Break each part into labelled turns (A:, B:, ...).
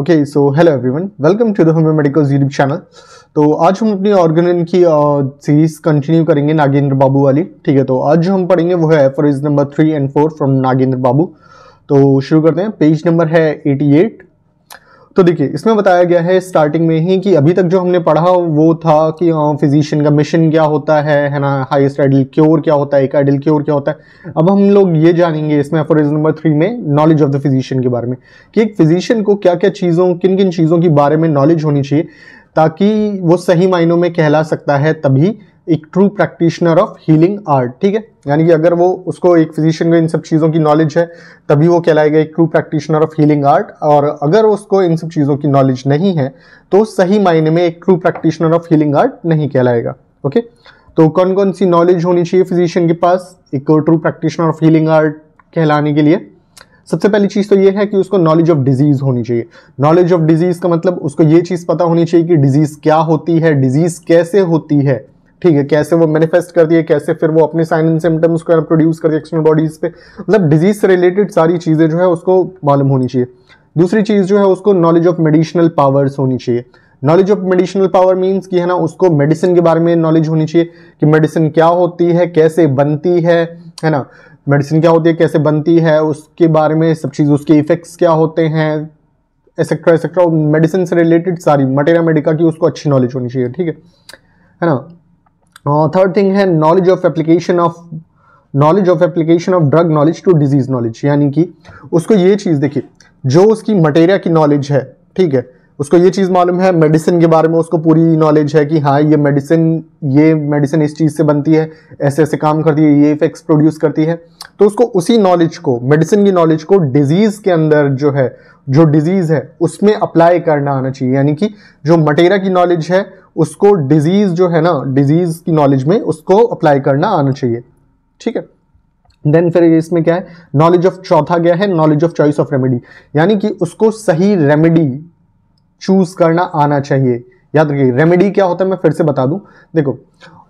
A: Okay so hello everyone welcome to the homeo medicals YouTube channel तो आज हम अपनी ऑर्गेनिन की सीरीज uh, कंटिन्यू करेंगे नागेंद्र बाबू वाली ठीक है तो आज जो हम पढ़ेंगे वो है aphorism number three and four from Nagendra Babu तो शुरू करते हैं पेज नंबर है एटी एट तो देखिए इसमें बताया गया है स्टार्टिंग में ही कि अभी तक जो हमने पढ़ा वो था कि फिजिशियन हाँ, का मिशन क्या होता है है ना हाईएस्ट आइडल क्योर क्या होता है एक आइडल क्योर क्या होता है अब हम लोग ये जानेंगे इसमें एफोरिज नंबर थ्री में नॉलेज ऑफ द फिजिशियन के बारे में कि एक फिजिशियन को क्या क्या चीज़ों किन किन चीज़ों के बारे में नॉलेज होनी चाहिए ताकि वो सही मायनों में कहला सकता है तभी एक true practitioner of healing art ठीक है यानी कि अगर वो उसको एक फिजिशियन को इन सब चीज़ों की नॉलेज है तभी वो कहलाएगा एक true practitioner of healing art और अगर उसको इन सब चीज़ों की नॉलेज नहीं है तो सही मायने में एक true practitioner of healing art नहीं कहलाएगा ओके तो कौन कौन सी नॉलेज होनी चाहिए फिजिशियन के पास एक true practitioner of healing art कहलाने के लिए सबसे पहली चीज़ तो ये है कि उसको नॉलेज ऑफ डिजीज़ होनी चाहिए नॉलेज ऑफ डिजीज़ का मतलब उसको ये चीज़ पता होनी चाहिए कि डिजीज़ क्या होती है डिजीज़ कैसे होती है ठीक है कैसे वो मैनिफेस्ट करती है कैसे फिर वो अपने साइन एंड सिम्टम्स को प्रोड्यूस करती है एक्सटर्नल बॉडीज पे मतलब डिजीज से रिलेटेड सारी चीज़ें जो है उसको मालूम होनी चाहिए दूसरी चीज़ जो है उसको नॉलेज ऑफ मेडिसिनल पावर्स होनी चाहिए knowledge of medicinal power means कि है ना उसको मेडिसिन के बारे में नॉलेज होनी चाहिए कि मेडिसिन क्या होती है कैसे बनती है है ना मेडिसिन क्या होती है कैसे बनती है उसके बारे में सब चीज़ उसके इफ़ेक्ट्स क्या होते हैं एक्सेट्रा एक्सेट्रा मेडिसिन से रिलेटेड सारी मटेरिया मेडिका की उसको अच्छी नॉलेज होनी चाहिए ठीक है है ना थर्ड uh, थिंग है knowledge of application of knowledge of application of drug knowledge to disease knowledge यानी कि उसको ये चीज़ देखिए जो उसकी मटेरिया की नॉलेज है ठीक है उसको ये चीज़ मालूम है मेडिसिन के बारे में उसको पूरी नॉलेज है कि हाँ ये मेडिसिन ये मेडिसिन इस चीज़ से बनती है ऐसे ऐसे काम करती है ये इफेक्ट्स प्रोड्यूस करती है तो उसको उसी नॉलेज को मेडिसिन की नॉलेज को डिजीज़ के अंदर जो है जो डिजीज़ है उसमें अप्लाई करना आना चाहिए यानी कि जो मटेरिया की नॉलेज है उसको डिजीज़ जो है ना डिजीज़ की नॉलेज में उसको अप्लाई करना आना चाहिए ठीक है देन फिर इसमें क्या है नॉलेज ऑफ चौथा गया है knowledge of choice of remedy यानी कि उसको सही रेमेडी चूज करना आना चाहिए याद रखिए रेमेडी क्या होता है मैं फिर से बता दूं देखो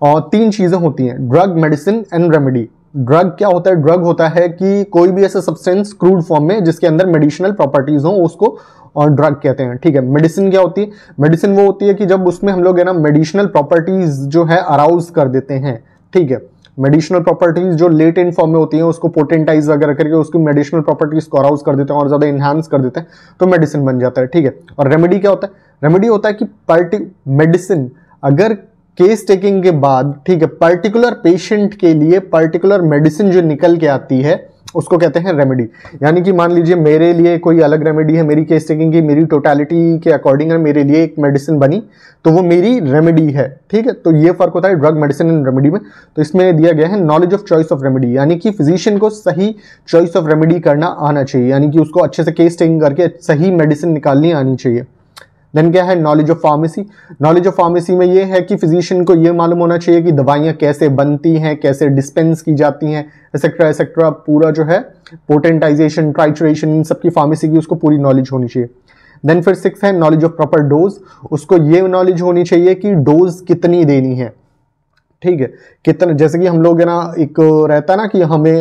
A: और तीन चीज़ें होती हैं drug medicine and remedy drug क्या होता है ड्रग होता है कि कोई भी ऐसा सब्सटेंस क्रूड फॉर्म में जिसके अंदर मेडिसिनल प्रॉपर्टीज हो उसको और ड्रग कहते हैं ठीक है मेडिसिन क्या होती है मेडिसिन वो होती है कि जब उसमें हम लोग है ना मेडिसिनल प्रॉपर्टीज जो है अराउज कर देते हैं ठीक है मेडिसिनल प्रॉपर्टीज जो लेट इन फॉर्म में होती हैं उसको पोटेंटाइज वगैरह करके उसकी मेडिसिनल प्रॉपर्टीज को अराउज कर देते हैं और ज़्यादा इन्हांस कर देते हैं तो मेडिसिन बन जाता है ठीक है और रेमेडी क्या होता है रेमेडी होता है कि पार्टी मेडिसिन अगर केस टेकिंग के बाद ठीक है पर्टिकुलर पेशेंट के लिए पर्टिकुलर मेडिसिन जो निकल के आती है उसको कहते हैं रेमेडी यानी कि मान लीजिए मेरे लिए कोई अलग रेमेडी है मेरी केस टेकिंग की मेरी टोटालिटी के अकॉर्डिंग है मेरे लिए एक मेडिसिन बनी तो वो मेरी रेमेडी है ठीक है तो ये फर्क होता है ड्रग मेडिसिन एंड रेमेडी में तो इसमें दिया गया है knowledge of choice of remedy यानी कि फिजिशियन को सही चॉइस ऑफ रेमेडी करना आना चाहिए यानी कि उसको अच्छे से केस टेकिंग करके सही मेडिसिन निकालनी आनी चाहिए देन क्या है knowledge of pharmacy knowledge of pharmacy में ये है कि फिजिशियन को ये मालूम होना चाहिए कि दवाइयाँ कैसे बनती हैं कैसे डिस्पेंस की जाती हैं एक्सेट्रा एक्सेट्रा पूरा जो है पोटेंटाइजेशन ट्राइचुरेशन इन सब की फार्मेसी की उसको पूरी नॉलेज होनी चाहिए देन फिर सिक्स है नॉलेज ऑफ प्रॉपर डोज उसको ये नॉलेज होनी चाहिए कि डोज कितनी देनी है ठीक है कितना जैसे कि हम लोग है ना एक रहता है ना कि हमें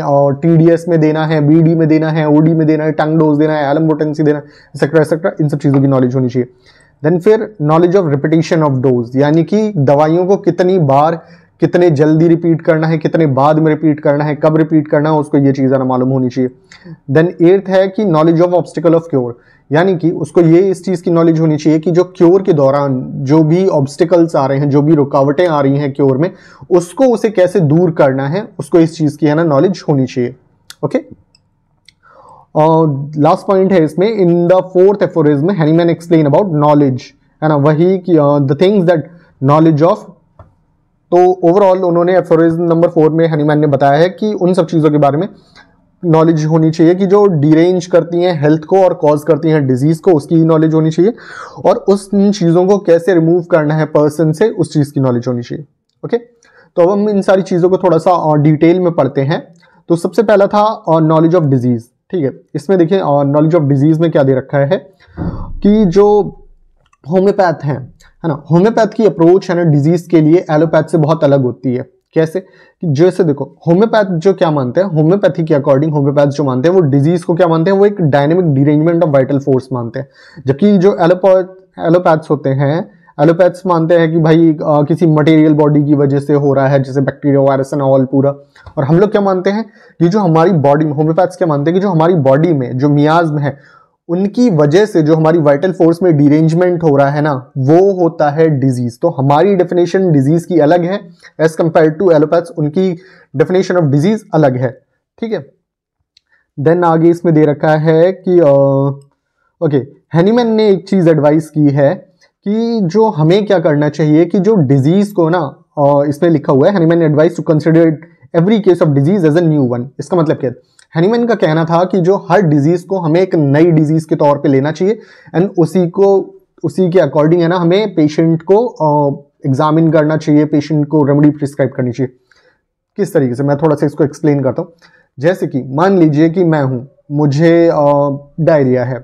A: टी डी एस में देना है बी डी में देना है ओ में देना है टंग डोज देना है एलम बोटेंसी देना है एक्सेट्रा एक्सेट्रा इन सब चीज़ों की नॉलेज होनी चाहिए देन फिर knowledge of repetition of dose यानी कि दवाइयों को कितनी बार कितने जल्दी रिपीट करना है कितने बाद में रिपीट करना है कब रिपीट करना है उसको ये चीज़ ना मालूम होनी चाहिए देन एट्थ है कि knowledge of obstacle of cure यानी कि उसको ये इस चीज़ की नॉलेज होनी चाहिए कि जो क्योर के दौरान जो भी ऑब्स्टिकल्स आ रहे हैं जो भी रुकावटें आ रही हैं क्योर में उसको उसे कैसे दूर करना है उसको इस चीज़ की है ना नॉलेज होनी चाहिए ओके okay? लास्ट पॉइंट है इसमें in the fourth aphorism Hahnemann explain about knowledge है ना वही the things that knowledge of तो ओवरऑल उन्होंने एफोरिज्म नंबर फोर में हनीमैन ने बताया है कि उन सब चीज़ों के बारे में नॉलेज होनी चाहिए कि जो डिरेंज करती हैं हेल्थ को और कॉज करती हैं डिजीज़ को उसकी नॉलेज होनी चाहिए और उस चीज़ों को कैसे रिमूव करना है पर्सन से उस चीज़ की नॉलेज होनी चाहिए ओके तो अब हम इन सारी चीज़ों को थोड़ा सा डिटेल uh, में पढ़ते हैं तो सबसे पहला था नॉलेज ऑफ डिजीज़ ठीक है इसमें देखिए नॉलेज ऑफ डिजीज़ में क्या दे रखा है कि जो होम्योपैथ हैं है ना होम्योपैथ की अप्रोच है ना डिजीज़ के लिए एलोपैथ से बहुत अलग होती है कैसे कि जैसे देखो होम्योपैथ जो क्या मानते हैं होम्योपैथी के अकॉर्डिंग होम्योपैथ जो मानते हैं वो डिजीज को क्या मानते हैं वो एक dynamic derangement of vital force मानते हैं जबकि जो एलोपैथ एलोपैथ्स होते हैं एलोपैथ्स मानते हैं कि भाई आ, किसी मटेरियल बॉडी की वजह से हो रहा है जैसे बैक्टीरिया वायरस एंड ऑल पूरा और हम लोग क्या मानते हैं कि जो हमारी बॉडी होम्योपैथ्स क्या मानते हैं कि जो हमारी बॉडी में जो मियाज में है उनकी वजह से जो हमारी वाइटल फोर्स में डिरेंजमेंट हो रहा है ना वो होता है डिजीज तो हमारी डेफिनेशन डिजीज की अलग है एज कंपेयर टू एलोपैथ्स उनकी डेफिनेशन ऑफ डिजीज अलग है ठीक है देन आगे इसमें दे रखा है कि ओके हैनीमैन ने एक चीज़ एडवाइस की है कि जो हमें क्या करना चाहिए कि जो डिजीज़ को ना इसमें लिखा हुआ है Hahnemann advise to consider every case of disease as a new one इसका मतलब क्या है हनीमैन का कहना था कि जो हर डिजीज़ को हमें एक नई डिजीज़ के तौर पे लेना चाहिए एंड उसी को उसी के अकॉर्डिंग है ना हमें पेशेंट को एग्जामिन करना चाहिए पेशेंट को रेमेडी प्रिस्क्राइब करनी चाहिए किस तरीके से मैं थोड़ा सा इसको एक्सप्लेन करता हूँ जैसे कि मान लीजिए कि मैं हूँ मुझे डायरिया है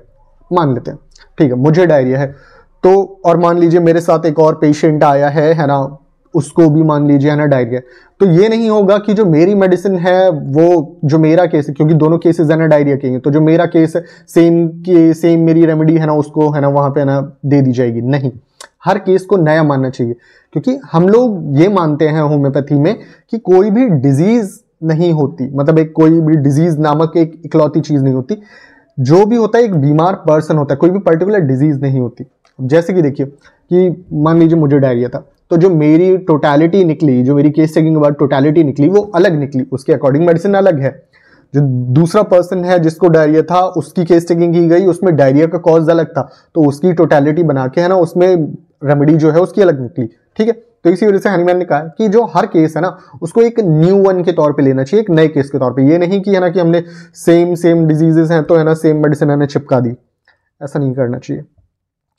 A: मान लेते हैं ठीक है मुझे डायरिया है तो और मान लीजिए मेरे साथ एक और पेशेंट आया है है ना उसको भी मान लीजिए है ना डायरिया तो ये नहीं होगा कि जो मेरी मेडिसिन है वो जो मेरा केस है क्योंकि दोनों केसेस है ना डायरिया के हैं तो जो मेरा केस है सेम के सेम मेरी रेमेडी है ना उसको है ना वहाँ पे है ना दे दी जाएगी नहीं हर केस को नया मानना चाहिए क्योंकि हम लोग ये मानते हैं होम्योपैथी में कि कोई भी डिजीज़ नहीं होती मतलब एक कोई भी डिजीज़ नामक एक इकलौती चीज़ नहीं होती जो भी होता है एक बीमार पर्सन होता है कोई भी पर्टिकुलर डिजीज़ नहीं होती जैसे कि देखिए कि मान लीजिए मुझे डायरिया था तो जो मेरी टोटैलिटी निकली जो मेरी केस चेकिंग के बाद टोटैलिटी निकली वो अलग निकली उसके अकॉर्डिंग मेडिसिन अलग है जो दूसरा पर्सन है जिसको डायरिया था उसकी केस चेकिंग की गई उसमें डायरिया का कॉज अलग था तो उसकी टोटैलिटी बना के है ना उसमें रेमेडी जो है उसकी अलग निकली ठीक है तो इसी वजह से हनीमैन ने कहा कि जो हर केस है ना उसको एक न्यू वन के तौर पे लेना चाहिए एक नए केस के तौर पे ये नहीं कि है ना कि हमने सेम सेम डिजीजेस हैं तो है ना सेम मेडिसिन हमने चिपका दी ऐसा नहीं करना चाहिए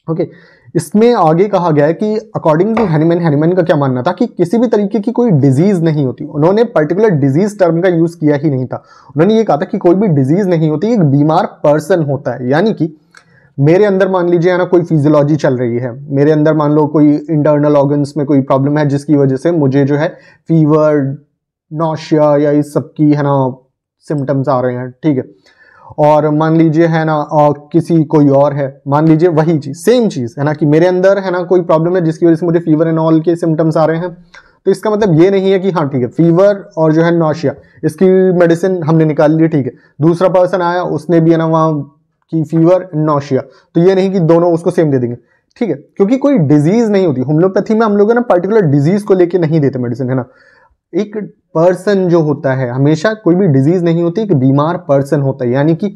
A: ओके okay. इसमें आगे कहा गया है कि अकॉर्डिंग टू हैनीमैन हैनीमैन का क्या मानना था कि किसी भी तरीके की कोई डिजीज नहीं होती उन्होंने पर्टिकुलर डिजीज टर्म का यूज किया ही नहीं था उन्होंने ये कहा था कि कोई भी डिजीज नहीं होती एक बीमार पर्सन होता है यानी कि मेरे अंदर मान लीजिए है ना कोई फिजियोलॉजी चल रही है मेरे अंदर मान लो कोई इंटरनल ऑर्गन्स में कोई प्रॉब्लम है जिसकी वजह से मुझे जो है फीवर नौशिया या इस सब की है ना सिम्टम्स आ रहे हैं ठीक है और मान लीजिए है ना किसी कोई और है मान लीजिए वही चीज़ सेम चीज़ है ना कि मेरे अंदर है ना कोई प्रॉब्लम है जिसकी वजह से मुझे फीवर एंड ऑल के सिम्टम्स आ रहे हैं तो इसका मतलब ये नहीं है कि हाँ ठीक है फीवर और जो है नौशिया इसकी मेडिसिन हमने निकाल ली ठीक है दूसरा पर्सन आया उसने भी है ना वहां की फीवर नौशिया तो ये नहीं कि दोनों उसको सेम दे देंगे ठीक है क्योंकि कोई डिजीज नहीं होती होम्योपैथी में हम लोग है ना पर्टिकुलर डिजीज को लेके नहीं देते मेडिसिन है ना एक पर्सन जो होता है हमेशा कोई भी डिजीज नहीं होती एक बीमार पर्सन होता है यानी कि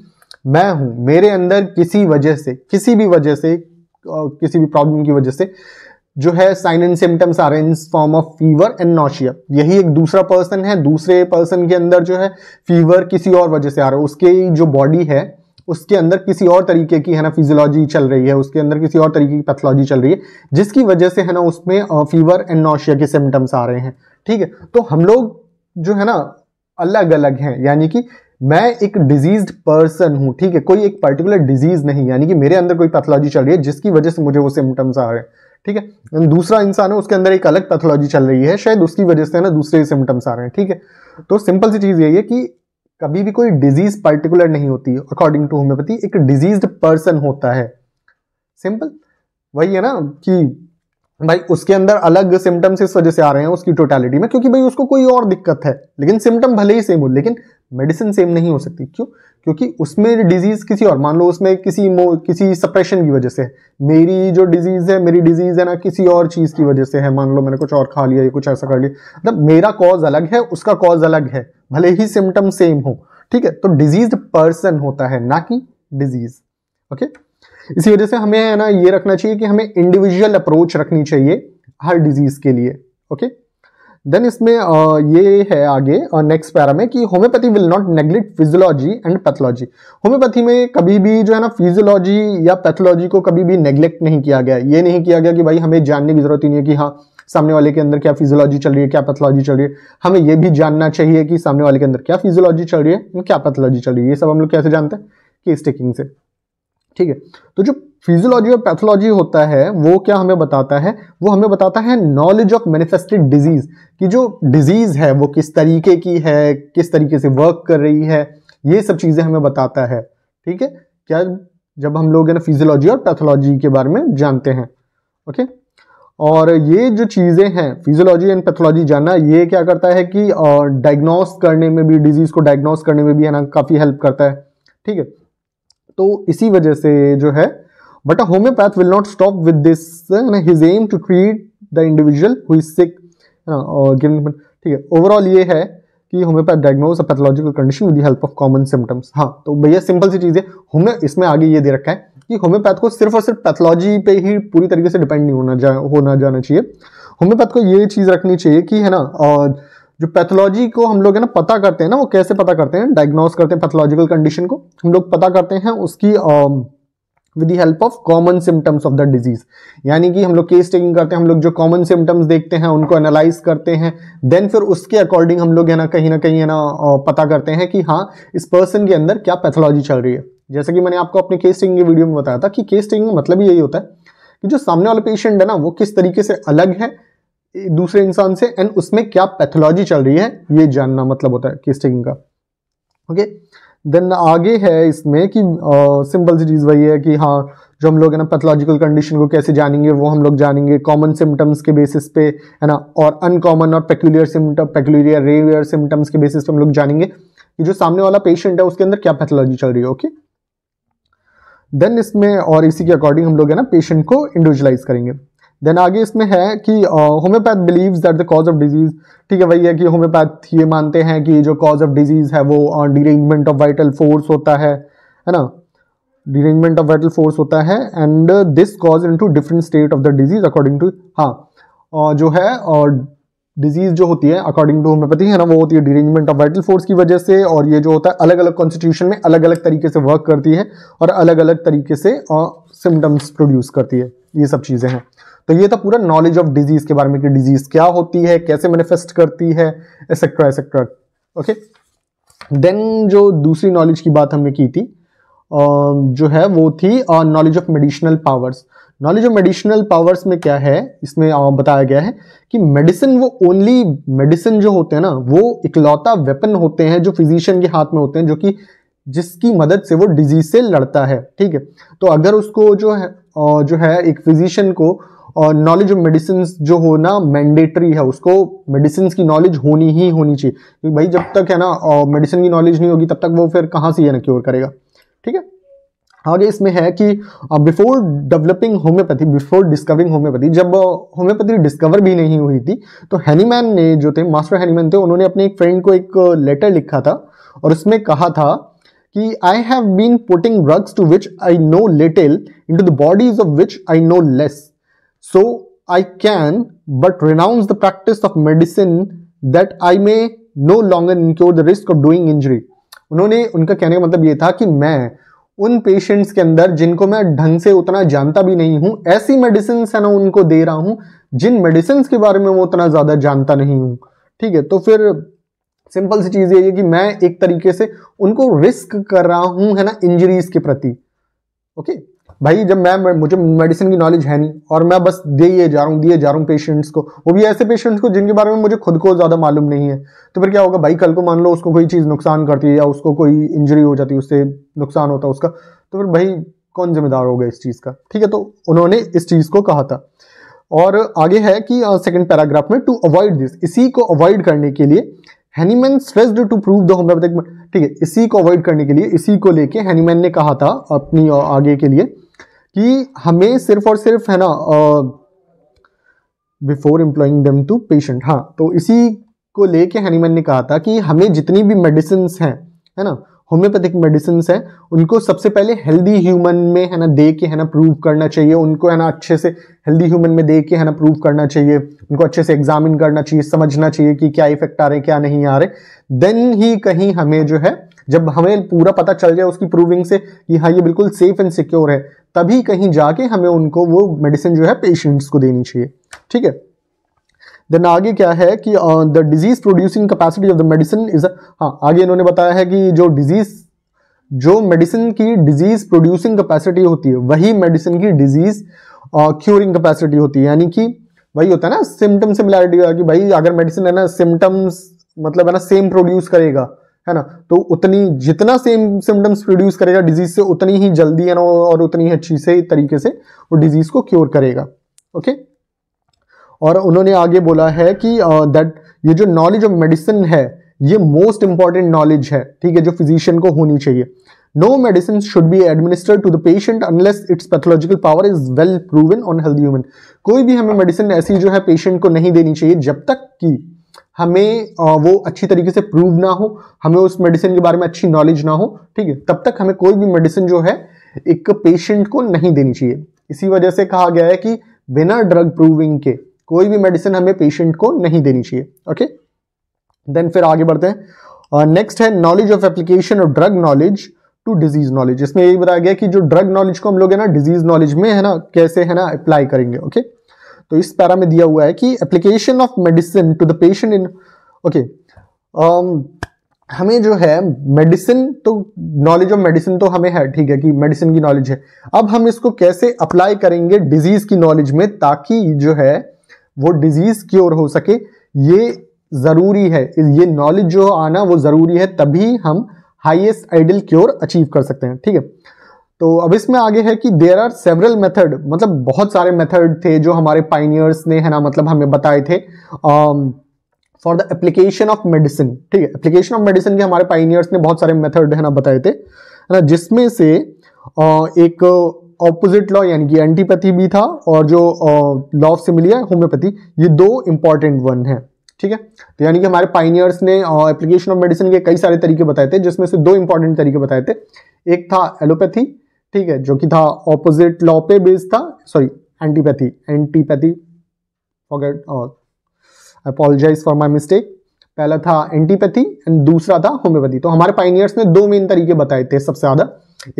A: मैं हूं मेरे अंदर किसी वजह से किसी भी वजह से किसी भी प्रॉब्लम की वजह से जो है sign and symptoms are in form of fever and nausea यही एक दूसरा पर्सन है दूसरे पर्सन के अंदर जो है फीवर किसी और वजह से आ रहा है उसके जो बॉडी है उसके अंदर किसी और तरीके की है ना फिजियोलॉजी चल रही है उसके अंदर किसी और तरीके की पैथोलॉजी चल रही है जिसकी वजह से है ना उसमें फीवर एंड नोशिया के सिम्टम्स आ रहे हैं ठीक है तो हम लोग जो है ना अलग अलग हैं यानी कि मैं एक डिजीज पर्सन हूं ठीक है कोई एक पर्टिकुलर डिजीज नहीं यानी कि मेरे अंदर कोई पैथोलॉजी चल रही है जिसकी वजह से मुझे वो सिम्टम्स आ रहे हैं ठीक है दूसरा इंसान है उसके अंदर एक अलग पैथोलॉजी चल रही है शायद उसकी वजह से ना दूसरे सिम्टम्स आ रहे हैं ठीक है तो सिंपल सी चीज़ यही है कि कभी भी कोई डिजीज पर्टिकुलर नहीं होती अकॉर्डिंग टू होम्योपैथी एक डिजीज पर्सन होता है सिंपल वही है ना कि भाई उसके अंदर अलग सिम्टम्स इस वजह से आ रहे हैं उसकी टोटालिटी में क्योंकि भाई उसको कोई और दिक्कत है लेकिन सिम्टम भले ही सेम हो लेकिन मेडिसिन सेम नहीं हो सकती क्यों क्योंकि उसमें डिजीज़ किसी और मान लो उसमें किसी मो, किसी सप्रेशन की वजह से है मेरी जो डिजीज़ है मेरी डिजीज़ है ना किसी और चीज़ की वजह से है मान लो मैंने कुछ और खा लिया या कुछ ऐसा कर लिया मतलब मेरा कॉज अलग है उसका कॉज अलग है भले ही सिम्टम सेम हो ठीक है तो डिजीज पर्सन होता है ना कि डिजीज ओके इसी वजह से हमें है ना ये रखना चाहिए कि हमें इंडिविजुअल अप्रोच रखनी चाहिए हर डिजीज के लिए ओके okay? देन इसमें ये है आगे नेक्स्ट पैरा में कि homoeopathy will not neglect physiology and pathology homoeopathy में कभी भी जो है ना फिजियोलॉजी या पैथोलॉजी को कभी भी नेग्लेक्ट नहीं किया गया ये नहीं किया गया कि भाई हमें जानने की जरूरत ही नहीं है कि हाँ सामने वाले के अंदर क्या फिजियोलॉजी चल रही है क्या पैथोलॉजी चल रही है हमें यह भी जानना चाहिए कि सामने वाले के अंदर क्या फिजियोलॉजी चल रही है क्या पैथोलॉजी चल रही है ये सब हम लोग कैसे जानते हैं केस टेकिंग से ठीक है तो जो फिजियोलॉजी और पैथोलॉजी होता है वो क्या हमें बताता है वो हमें बताता है नॉलेज ऑफ मैनिफेस्टेड डिजीज़ कि जो डिजीज़ है वो किस तरीके की है किस तरीके से वर्क कर रही है ये सब चीज़ें हमें बताता है ठीक है क्या जब हम लोग है ना फिजियोलॉजी और पैथोलॉजी के बारे में जानते हैं ओके और ये जो चीज़ें हैं फिजियोलॉजी एंड पैथोलॉजी जानना ये क्या करता है कि डायग्नोस करने में भी डिजीज़ को डायग्नोस करने में भी है ना काफ़ी हेल्प करता है ठीक है तो इसी वजह से जो है but a homoeopath will not stop with this his aim to treat the individual the ठीक है ओवरऑल ये है कि homoeopath diagnose a pathological condition with help of common symptoms हाँ तो भैया सिंपल सी चीज़ है होम्यो इसमें आगे ये दे रखा है कि होम्योपैथ को सिर्फ और सिर्फ पैथोलॉजी पे ही पूरी तरीके से डिपेंड नहीं होना जा होना जाना चाहिए होम्योपैथ को ये चीज़ रखनी चाहिए कि है ना और जो पैथोलॉजी को हम लोग है ना पता करते हैं ना वो कैसे पता करते हैं डायग्नोज करते हैं पैथोलॉजिकल कंडीशन को हम लोग पता करते हैं उसकी आ, um, with help of common symptoms of the disease यानी कि हम लोग केस टेकिंग करते हैं हम लोग जो कॉमन सिम्टम्स देखते हैं उनको एनालाइज करते हैं देन फिर उसके अकॉर्डिंग हम लोग है ना कहीं ना कहीं है ना पता करते हैं कि हाँ इस पर्सन के अंदर क्या पैथोलॉजी चल रही है जैसे कि मैंने आपको अपने केस टेकिंग के वीडियो में बताया था कि केस टेकिंग का मतलब यही होता है कि जो सामने वाला पेशेंट है ना वो किस तरीके से अलग है दूसरे इंसान से एंड उसमें क्या पैथोलॉजी चल रही है ये जानना मतलब होता है केस टेकिंग का ओके okay? देन आगे है इसमें कि सिंपल सी चीज़ वही है कि हाँ जो हम लोग है ना पैथोलॉजिकल कंडीशन को कैसे जानेंगे वो हम लोग जानेंगे कॉमन सिम्टम्स के बेसिस पे है ना और अनकॉमन और पेक्यूलियर सिम्टम पेक्यूलियर रेवियर सिम्टम्स के बेसिस पे हम लोग जानेंगे कि जो सामने वाला पेशेंट है उसके अंदर क्या पैथोलॉजी चल रही है ओके देन इसमें और इसी के अकॉर्डिंग हम लोग है ना पेशेंट को इंडिविजुअलाइज करेंगे देन आगे इसमें है कि homoeopath believes that the cause of disease ठीक है वही है कि होम्योपैथ ये मानते हैं कि जो कॉज ऑफ डिजीज़ है वो डिरेंजमेंट ऑफ वाइटल फोर्स होता है है ना डिरेंजमेंट ऑफ वाइटल फोर्स होता है and this cause into different state of the disease according to हाँ uh, जो है और डिजीज़ जो होती है अकॉर्डिंग टू होम्योपैथी है ना वो होती है डिरेंजमेंट ऑफ वाइटल फोर्स की वजह से और ये जो होता है अलग अलग कॉन्स्टिट्यूशन में अलग अलग तरीके से वर्क करती है और अलग अलग तरीके से सिम्टम्स uh, प्रोड्यूस करती है ये सब चीज़ें हैं तो ये था पूरा नॉलेज ऑफ डिजीज के बारे में कि डिजीज क्या होती है कैसे मैनिफेस्ट करती है एसेक्ट्रा एसेक्ट्रा ओके देन जो दूसरी नॉलेज की बात हमने की थी जो है वो थी knowledge of medicinal powers knowledge of medicinal powers में क्या है इसमें बताया गया है कि मेडिसिन वो ओनली मेडिसिन जो होते हैं ना वो इकलौता वेपन होते हैं जो फिजिशियन के हाथ में होते हैं जो कि जिसकी मदद से वो डिजीज से लड़ता है ठीक है तो अगर उसको जो है जो है एक फिजिशियन को और नॉलेज ऑफ मेडिसिन जो होना मैंडेटरी है उसको मेडिसिन की नॉलेज होनी ही होनी चाहिए क्योंकि भाई जब तक है ना मेडिसिन की नॉलेज नहीं होगी तब तक वो फिर कहाँ से ये ना क्योर करेगा ठीक है आगे इसमें है कि before developing homoeopathy before discovering homoeopathy जब होम्योपैथी डिस्कवर भी नहीं हुई थी तो हैनीमैन ने जो थे मास्टर हैनीमैन थे उन्होंने अपने एक फ्रेंड को एक लेटर लिखा था और उसमें कहा था कि I have been putting drugs to which I know little into the bodies of which I know less So I can but renounce the practice of medicine that I may no longer incur the risk of doing injury. उन्होंने उनका कहने का मतलब ये था कि मैं उन पेशेंट्स के अंदर जिनको मैं ढंग से उतना जानता भी नहीं हूँ ऐसी मेडिसिन है ना उनको दे रहा हूँ जिन मेडिसिन के बारे में मैं उतना ज़्यादा जानता नहीं हूँ ठीक है तो फिर सिंपल सी चीज़ ये है कि मैं एक तरीके से उनको रिस्क कर रहा हूँ है ना इंजरीज के प्रति ओके okay? भाई जब मैं मुझे मेडिसिन की नॉलेज है नहीं और मैं बस दिए जा रहा हूँ दिए जा रहा हूँ पेशेंट्स को वो भी ऐसे पेशेंट्स को जिनके बारे में मुझे खुद को ज़्यादा मालूम नहीं है तो फिर क्या होगा भाई कल को मान लो उसको कोई चीज़ नुकसान करती है या उसको कोई इंजरी हो जाती है उससे नुकसान होता है उसका तो फिर भाई कौन जिम्मेदार होगा इस चीज़ का ठीक है तो उन्होंने इस चीज़ को कहा था और आगे है कि सेकेंड पैराग्राफ में टू अवॉइड दिस इसी को अवॉइड करने के लिए Hahnemann stressed to prove the homoeopathic ठीक है इसी को अवॉइड करने के लिए इसी को लेके हैनीमैन ने कहा था अपनी आगे के लिए कि हमें सिर्फ और सिर्फ है ना before employing them to patient हाँ तो इसी को लेके हनीमन ने कहा था कि हमें जितनी भी मेडिसिन हैं है ना होम्योपैथिक मेडिसिन हैं उनको सबसे पहले हेल्दी ह्यूमन में है ना दे के है ना प्रूव करना चाहिए उनको है ना अच्छे से हेल्दी ह्यूमन में दे के है ना प्रूव करना चाहिए उनको अच्छे से एग्जामिन करना चाहिए समझना चाहिए कि क्या इफेक्ट आ रहे हैं क्या नहीं आ रहे देन ही कहीं हमें जो है जब हमें पूरा पता चल जाए उसकी प्रूविंग से कि हाँ ये बिल्कुल सेफ एंड सिक्योर है तभी कहीं जाके हमें उनको वो मेडिसिन जो है पेशेंट्स को देनी चाहिए ठीक है देन आगे क्या है कि the disease producing capacity of the medicine is हाँ आगे इन्होंने बताया है कि जो डिजीज जो मेडिसिन की डिजीज प्रोड्यूसिंग कैपेसिटी होती है वही मेडिसिन की डिजीज क्यूरिंग कैपेसिटी होती है यानी कि वही होता है ना सिम्टम सिमिलैरिटी कि भाई अगर मेडिसिन है ना सिम्टम्स मतलब है ना सेम प्रोड्यूस करेगा है ना तो उतनी जितना सेम सिम्टम्स प्रोड्यूस करेगा डिजीज से उतनी ही जल्दी है ना और उतनी ही अच्छी से तरीके से वो डिजीज को क्योर करेगा ओके और उन्होंने आगे बोला है कि दैट ये जो नॉलेज ऑफ मेडिसिन है ये मोस्ट इंपॉर्टेंट नॉलेज है ठीक है जो फिजिशियन को होनी चाहिए no medicine should be administered to the patient unless its pathological power is well proven on health human कोई भी हमें मेडिसिन ऐसी जो है पेशेंट को नहीं देनी चाहिए जब तक कि हमें वो अच्छी तरीके से प्रूव ना हो हमें उस मेडिसिन के बारे में अच्छी नॉलेज ना हो ठीक है तब तक हमें कोई भी मेडिसिन जो है एक पेशेंट को नहीं देनी चाहिए इसी वजह से कहा गया है कि बिना ड्रग प्रूविंग के कोई भी मेडिसिन हमें पेशेंट को नहीं देनी चाहिए ओके देन फिर आगे बढ़ते हैं नेक्स्ट है knowledge of application of drug knowledge to disease knowledge इसमें यही बताया गया कि जो ड्रग नॉलेज को हम लोग है ना डिजीज नॉलेज में है ना कैसे है ना अप्लाई करेंगे ओके okay? तो इस पैरा में दिया हुआ है कि application of medicine to the patient in okay हमें जो है मेडिसिन तो नॉलेज ऑफ मेडिसिन तो हमें है ठीक है कि मेडिसिन की नॉलेज है अब हम इसको कैसे अप्लाई करेंगे डिजीज की नॉलेज में ताकि जो है वो डिजीज क्योर हो सके ये जरूरी है ये नॉलेज जो आना वो जरूरी है तभी हम हाईएस्ट आइडल क्योर अचीव कर सकते हैं ठीक है तो अब इसमें आगे है कि देर आर सेवरल मेथड मतलब बहुत सारे मेथड थे जो हमारे पाइनियर्स ने है ना मतलब हमें बताए थे for the application of medicine ठीक है एप्लीकेशन ऑफ मेडिसिन के हमारे पाइनियर्स ने बहुत सारे मेथड है ना बताए थे है ना जिसमें से uh, एक ऑपोजिट लॉ यानी कि एंटीपैथी भी था और जो लॉ ऑफ है होम्योपैथी ये दो इंपॉर्टेंट वन है ठीक है तो यानी कि हमारे पाइनियर्स ने एप्लीकेशन ऑफ मेडिसिन के कई सारे तरीके बताए थे जिसमें से दो इंपॉर्टेंट तरीके बताए थे एक था एलोपैथी ठीक है जो कि था ऑपोजिट लॉ पे बेस्ड था sorry antipathy antipathy forget apologise for my mistake पहला था एंटीपैथी एंड दूसरा था होम्योपैथी तो हमारे पाइनियर्स ने दो मेन तरीके बताए थे सबसे ज्यादा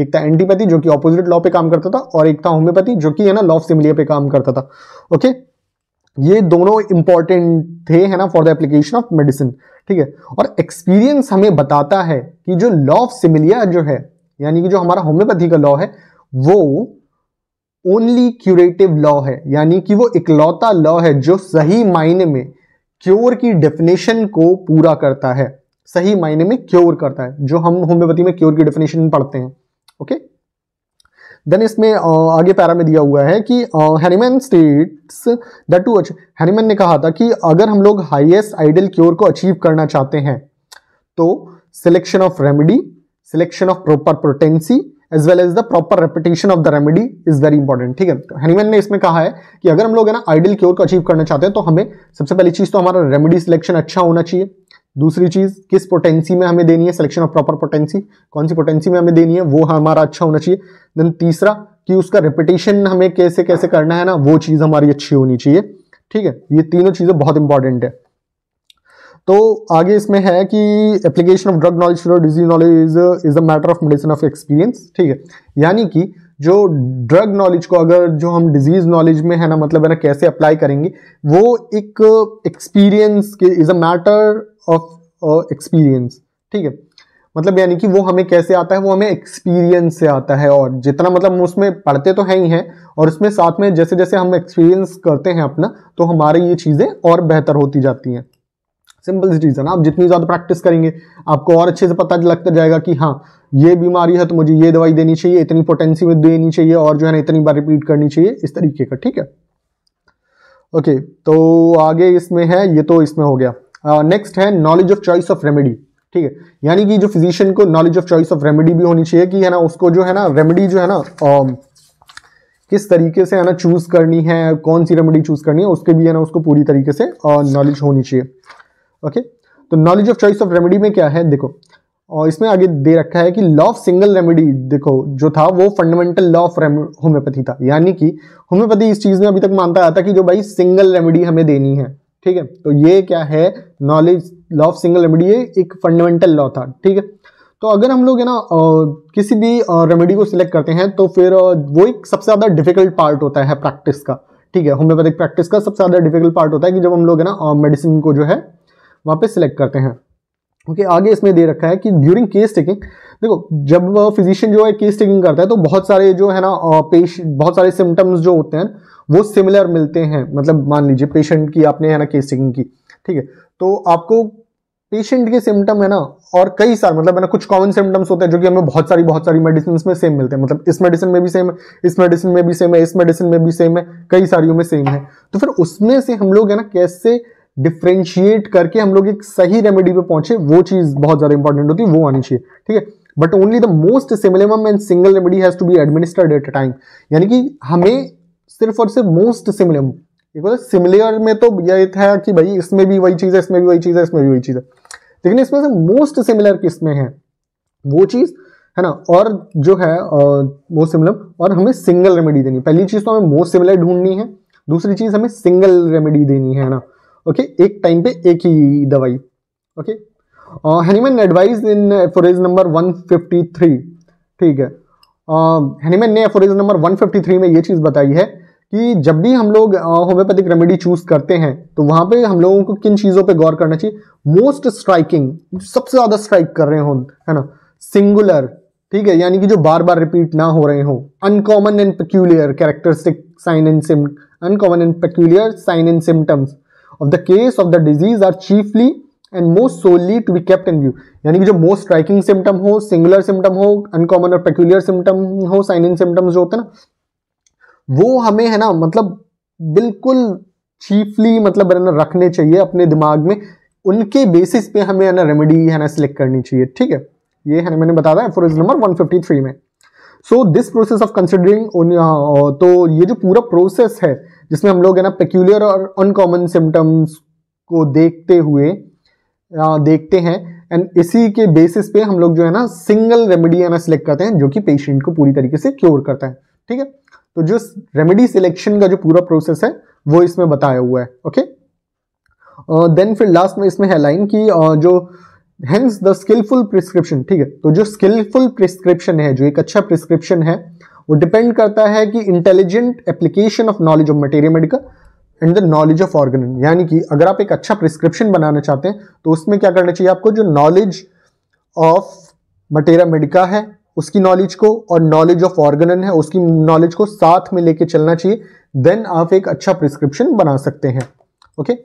A: एक था एंटीपैथी जो कि ऑपोजिट लॉ पे काम करता था और एक था होम्योपैथी जो कि है ना लॉफ ऑफ सिमिलिया पे काम करता था ओके ये दोनों इंपॉर्टेंट थे है ना for the application of medicine ठीक है और एक्सपीरियंस हमें बताता है कि जो लॉ ऑफ सिमिलिया जो है यानी कि जो हमारा होम्योपैथी का लॉ है वो ओनली क्यूरेटिव लॉ है यानी कि वो इकलौता लॉ है जो सही मायने में क्योर की डेफिनेशन को पूरा करता है सही मायने में क्योर करता है जो हम होम्योपैथी में क्योर की डेफिनेशन पढ़ते हैं ओके देन इसमें आगे पैरा में दिया हुआ है कि Hahnemann states that to Hahnemann ने कहा था कि अगर हम लोग हाईएस्ट आइडियल क्योर को अचीव करना चाहते हैं तो selection of remedy selection of proper potency as well as the proper repetition of the remedy is very important ठीक है हनीमैन तो ने इसमें कहा है कि अगर हम लोग है ना आइडियल क्योर को अचीव करना चाहते हैं तो हमें सबसे पहली चीज़ तो हमारा रेमेडी सिलेक्शन अच्छा होना चाहिए दूसरी चीज़ किस पोटेंसी में हमें देनी है सिलेक्शन ऑफ प्रॉपर पोटेंसी कौन सी पोटेंसी में हमें देनी है वो हमारा अच्छा होना चाहिए देन तीसरा कि उसका रिपीटेशन हमें कैसे कैसे करना है ना वो चीज़ हमारी अच्छी होनी चाहिए ठीक है ये तीनों चीज़ें बहुत इंपॉर्टेंट है तो आगे इसमें है कि application of drug knowledge disease knowledge is a matter of medicine of experience ठीक है यानी कि जो ड्रग नॉलेज को अगर जो हम डिजीज नॉलेज में है ना मतलब है ना कैसे अप्लाई करेंगे वो एक एक्सपीरियंस के is a matter of experience ठीक है मतलब यानी कि वो हमें कैसे आता है वो हमें एक्सपीरियंस से आता है और जितना मतलब हम उसमें पढ़ते तो है ही हैं और उसमें साथ में जैसे जैसे हम एक्सपीरियंस करते हैं अपना तो हमारी ये चीज़ें और बेहतर होती जाती हैं सिंपल सी चीज़ है ना आप जितनी ज़्यादा प्रैक्टिस करेंगे आपको और अच्छे से पता लगता जाएगा कि हाँ ये बीमारी है तो मुझे ये दवाई देनी चाहिए इतनी पोटेंसी में देनी चाहिए और जो है ना इतनी बार रिपीट करनी चाहिए इस तरीके का ठीक है ओके तो आगे इसमें है ये तो इसमें हो गया नेक्स्ट है knowledge of choice of remedy ठीक है यानी कि जो फिजिशियन को knowledge of choice of remedy भी होनी चाहिए कि है ना उसको जो है ना रेमेडी जो है ना किस तरीके से है ना चूज करनी है कौन सी रेमेडी चूज करनी है उसके भी है ना उसको पूरी तरीके से नॉलेज होनी चाहिए ओके तो knowledge of choice of remedy में क्या है देखो और इसमें आगे दे रखा है कि लॉ ऑफ सिंगल रेमेडी देखो जो था वो फंडामेंटल लॉ ऑफ होम्योपैथी था यानी कि होम्योपैथी इस चीज़ में अभी तक मानता आता कि जो भाई सिंगल रेमेडी हमें देनी है ठीक है तो ये क्या है knowledge law of single remedy ये एक फंडामेंटल लॉ था ठीक है तो अगर हम लोग है ना किसी भी रेमेडी को सिलेक्ट करते हैं तो फिर वो एक सबसे ज़्यादा डिफिकल्ट पार्ट होता है प्रैक्टिस का ठीक है होम्योपैथिक प्रैक्टिस का सबसे ज़्यादा डिफिकल्ट पार्ट होता है कि जब हम लोग है ना मेडिसिन को जो है वहाँ पे सिलेक्ट करते हैं ओके okay, आगे इसमें दे रखा है कि ड्यूरिंग केस टेकिंग देखो जब फिजिशियन जो है केस टेकिंग करता है तो बहुत सारे जो है ना पेश बहुत सारे सिम्टम्स जो होते हैं वो सिमिलर मिलते हैं मतलब मान लीजिए पेशेंट की आपने है ना केस टेकिंग की ठीक है तो आपको पेशेंट के सिम्टम है ना और कई सारे मतलब है ना कुछ कॉमन सिम्टम्स होते हैं जो कि हमें बहुत सारी बहुत सारी मेडिसिन में सेम मिलते हैं मतलब इस मेडिसिन में भी सेम है इस मेडिसिन में भी सेम है इस मेडिसिन में भी सेम है कई सारियों में सेम है तो फिर उसमें से हम लोग है ना कैसे डिफ्रेंशिएट करके हम लोग एक सही रेमेडी पे पहुंचे वो चीज बहुत ज्यादा इंपॉर्टेंट होती है वो आनी चाहिए ठीक है but only the most similimum and single remedy has be administered at a time यानी कि हमें सिर्फ और सिर्फ मोस्ट सिमिलम देखो सिमिलर में तो यह था कि भाई इसमें भी वही चीज़ है इसमें भी वही चीज़ है इसमें भी वही चीज़ है लेकिन इसमें से मोस्ट सिमिलर किस में है वो चीज़ है ना और जो है मोस्ट सिमिलर और हमें सिंगल रेमेडी देनी पहली चीज़ तो हमें मोस्ट सिमिलर ढूंढनी है दूसरी चीज़ हमें सिंगल रेमेडी देनी है ना ओके एक टाइम पे एक ही दवाई okay Hahnemann advise in aphorism number 153 ठीक है हैनीमैन uh, ने एफोरेज नंबर 153 में ये चीज़ बताई है कि जब भी हम लोग होम्योपैथिक रेमेडी चूज करते हैं तो वहाँ पे हम लोगों को किन चीज़ों पे गौर करना चाहिए मोस्ट स्ट्राइकिंग सबसे ज़्यादा स्ट्राइक कर रहे हो है ना सिंगुलर ठीक है यानी कि जो बार बार रिपीट ना हो रहे हो uncommon and peculiar characteristic sign and symptom uncommon and peculiar sign and symptoms of the case of the disease are chiefly and most solely to be kept in view यानी कि जो मोस्ट स्ट्राइकिंग सिम्टम हो singular symptom हो uncommon और peculiar symptom हो sign in symptoms जो होते हैं ना वो हमें है ना मतलब बिल्कुल चीफली मतलब है ना रखने चाहिए अपने दिमाग में उनके बेसिस पे हमें है ना रेमेडी है ना सिलेक्ट करनी चाहिए ठीक है ये है ना मैंने बता दिया फोरेज नंबर थ्री में so this process of considering तो ये जो पूरा प्रोसेस है जिसमें हम लोग है ना पेक्यूलियर और अनकॉमन सिम्टम्स को देखते हुए आ, देखते हैं एंड इसी के बेसिस पे हम लोग जो है ना सिंगल रेमेडी है ना सिलेक्ट करते हैं जो कि पेशेंट को पूरी तरीके से क्योर करता है ठीक है तो जो रेमेडी सिलेक्शन का जो पूरा प्रोसेस है वो इसमें बताया हुआ है ओके देन फिर लास्ट में इसमें है लाइन की uh, जो हैंस द स्किलफुल प्रिस्क्रिप्शन ठीक है तो जो स्किलफुल प्रिस्क्रिप्शन है जो एक अच्छा प्रिस्क्रिप्शन है वो डिपेंड करता है कि intelligent application of knowledge of material medical and the knowledge of organ यानी कि अगर आप एक अच्छा प्रिस्क्रिप्शन बनाना चाहते हैं तो उसमें क्या करना चाहिए आपको जो नॉलेज ऑफ मटेरिया मेडिका है उसकी नॉलेज को और नॉलेज ऑफ ऑर्गन है उसकी नॉलेज को साथ में लेके चलना चाहिए देन आप एक अच्छा प्रिस्क्रिप्शन बना सकते हैं ओके okay?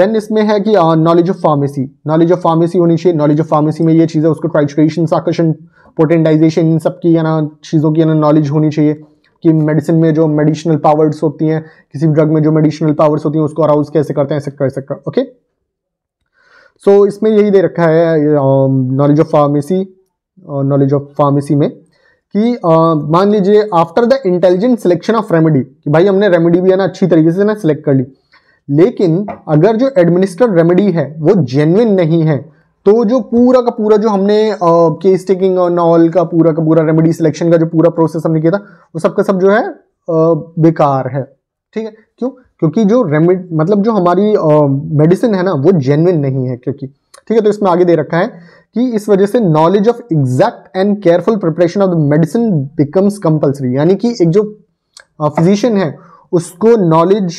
A: देन इसमें है कि knowledge of pharmacy knowledge of pharmacy होनी चाहिए नॉलेज ऑफ फार्मेसी में ये चीज़ है उसको ट्राइट्रेशन आकर्षण पोटेंडाइजेशन इन सब की है ना चीज़ों की है ना नॉलेज होनी चाहिए कि मेडिसिन में जो मेडिसिनल पावर्स होती हैं किसी भी ड्रग में जो मेडिसिनल पावर्स होती हैं उसको अराउज कैसे करते हैं ऐसे एक्सेट्रा एक्सेट्रा ओके सो इसमें यही दे रखा है knowledge of pharmacy knowledge of pharmacy में कि uh, मान लीजिए after the intelligent selection of remedy कि भाई हमने रेमेडी भी है ना अच्छी तरीके से ना सिलेक्ट कर ली लेकिन अगर जो एडमिनिस्ट्रेड रेमेडी है वो जेनविन नहीं है तो जो पूरा का पूरा जो हमने केस टेकिंग और का पूरा का पूरा रेमेडी सिलेक्शन का जो पूरा प्रोसेस हमने किया था वो सबका सब जो है बेकार है ठीक है क्यों क्योंकि जो रेमेड मतलब जो हमारी मेडिसिन है ना वो जेन्युन नहीं है क्योंकि ठीक है तो इसमें आगे दे रखा है कि इस वजह से knowledge of exact and careful preparation of the medicine becomes compulsory यानी कि एक जो फिजिशियन है उसको नॉलेज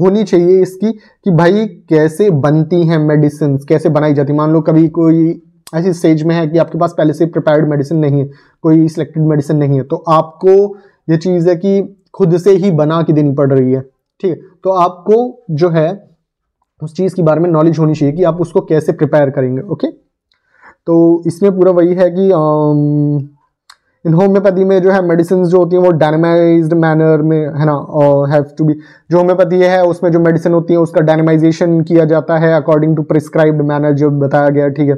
A: होनी चाहिए इसकी कि भाई कैसे बनती हैं मेडिसिन कैसे बनाई जाती मान लो कभी कोई ऐसी स्टेज में है कि आपके पास पहले से प्रिपेयर्ड मेडिसिन नहीं है कोई सिलेक्टेड मेडिसिन नहीं है तो आपको ये चीज़ है कि खुद से ही बना के देनी पड़ रही है ठीक है तो आपको जो है उस चीज़ के बारे में नॉलेज होनी चाहिए कि आप उसको कैसे प्रिपेयर करेंगे ओके तो इसमें पूरा वही है कि आम, इन होम्योपैथी में जो है मेडिसिन जो होती हैं वो डायनामाइज मैनर में है ना और हैव टू बी जो होम्योपैथी है उसमें जो मेडिसिन होती है उसका डायनामाइजेशन किया जाता है अकॉर्डिंग टू प्रिस्क्राइब्ड मैनर जो बताया गया ठीक है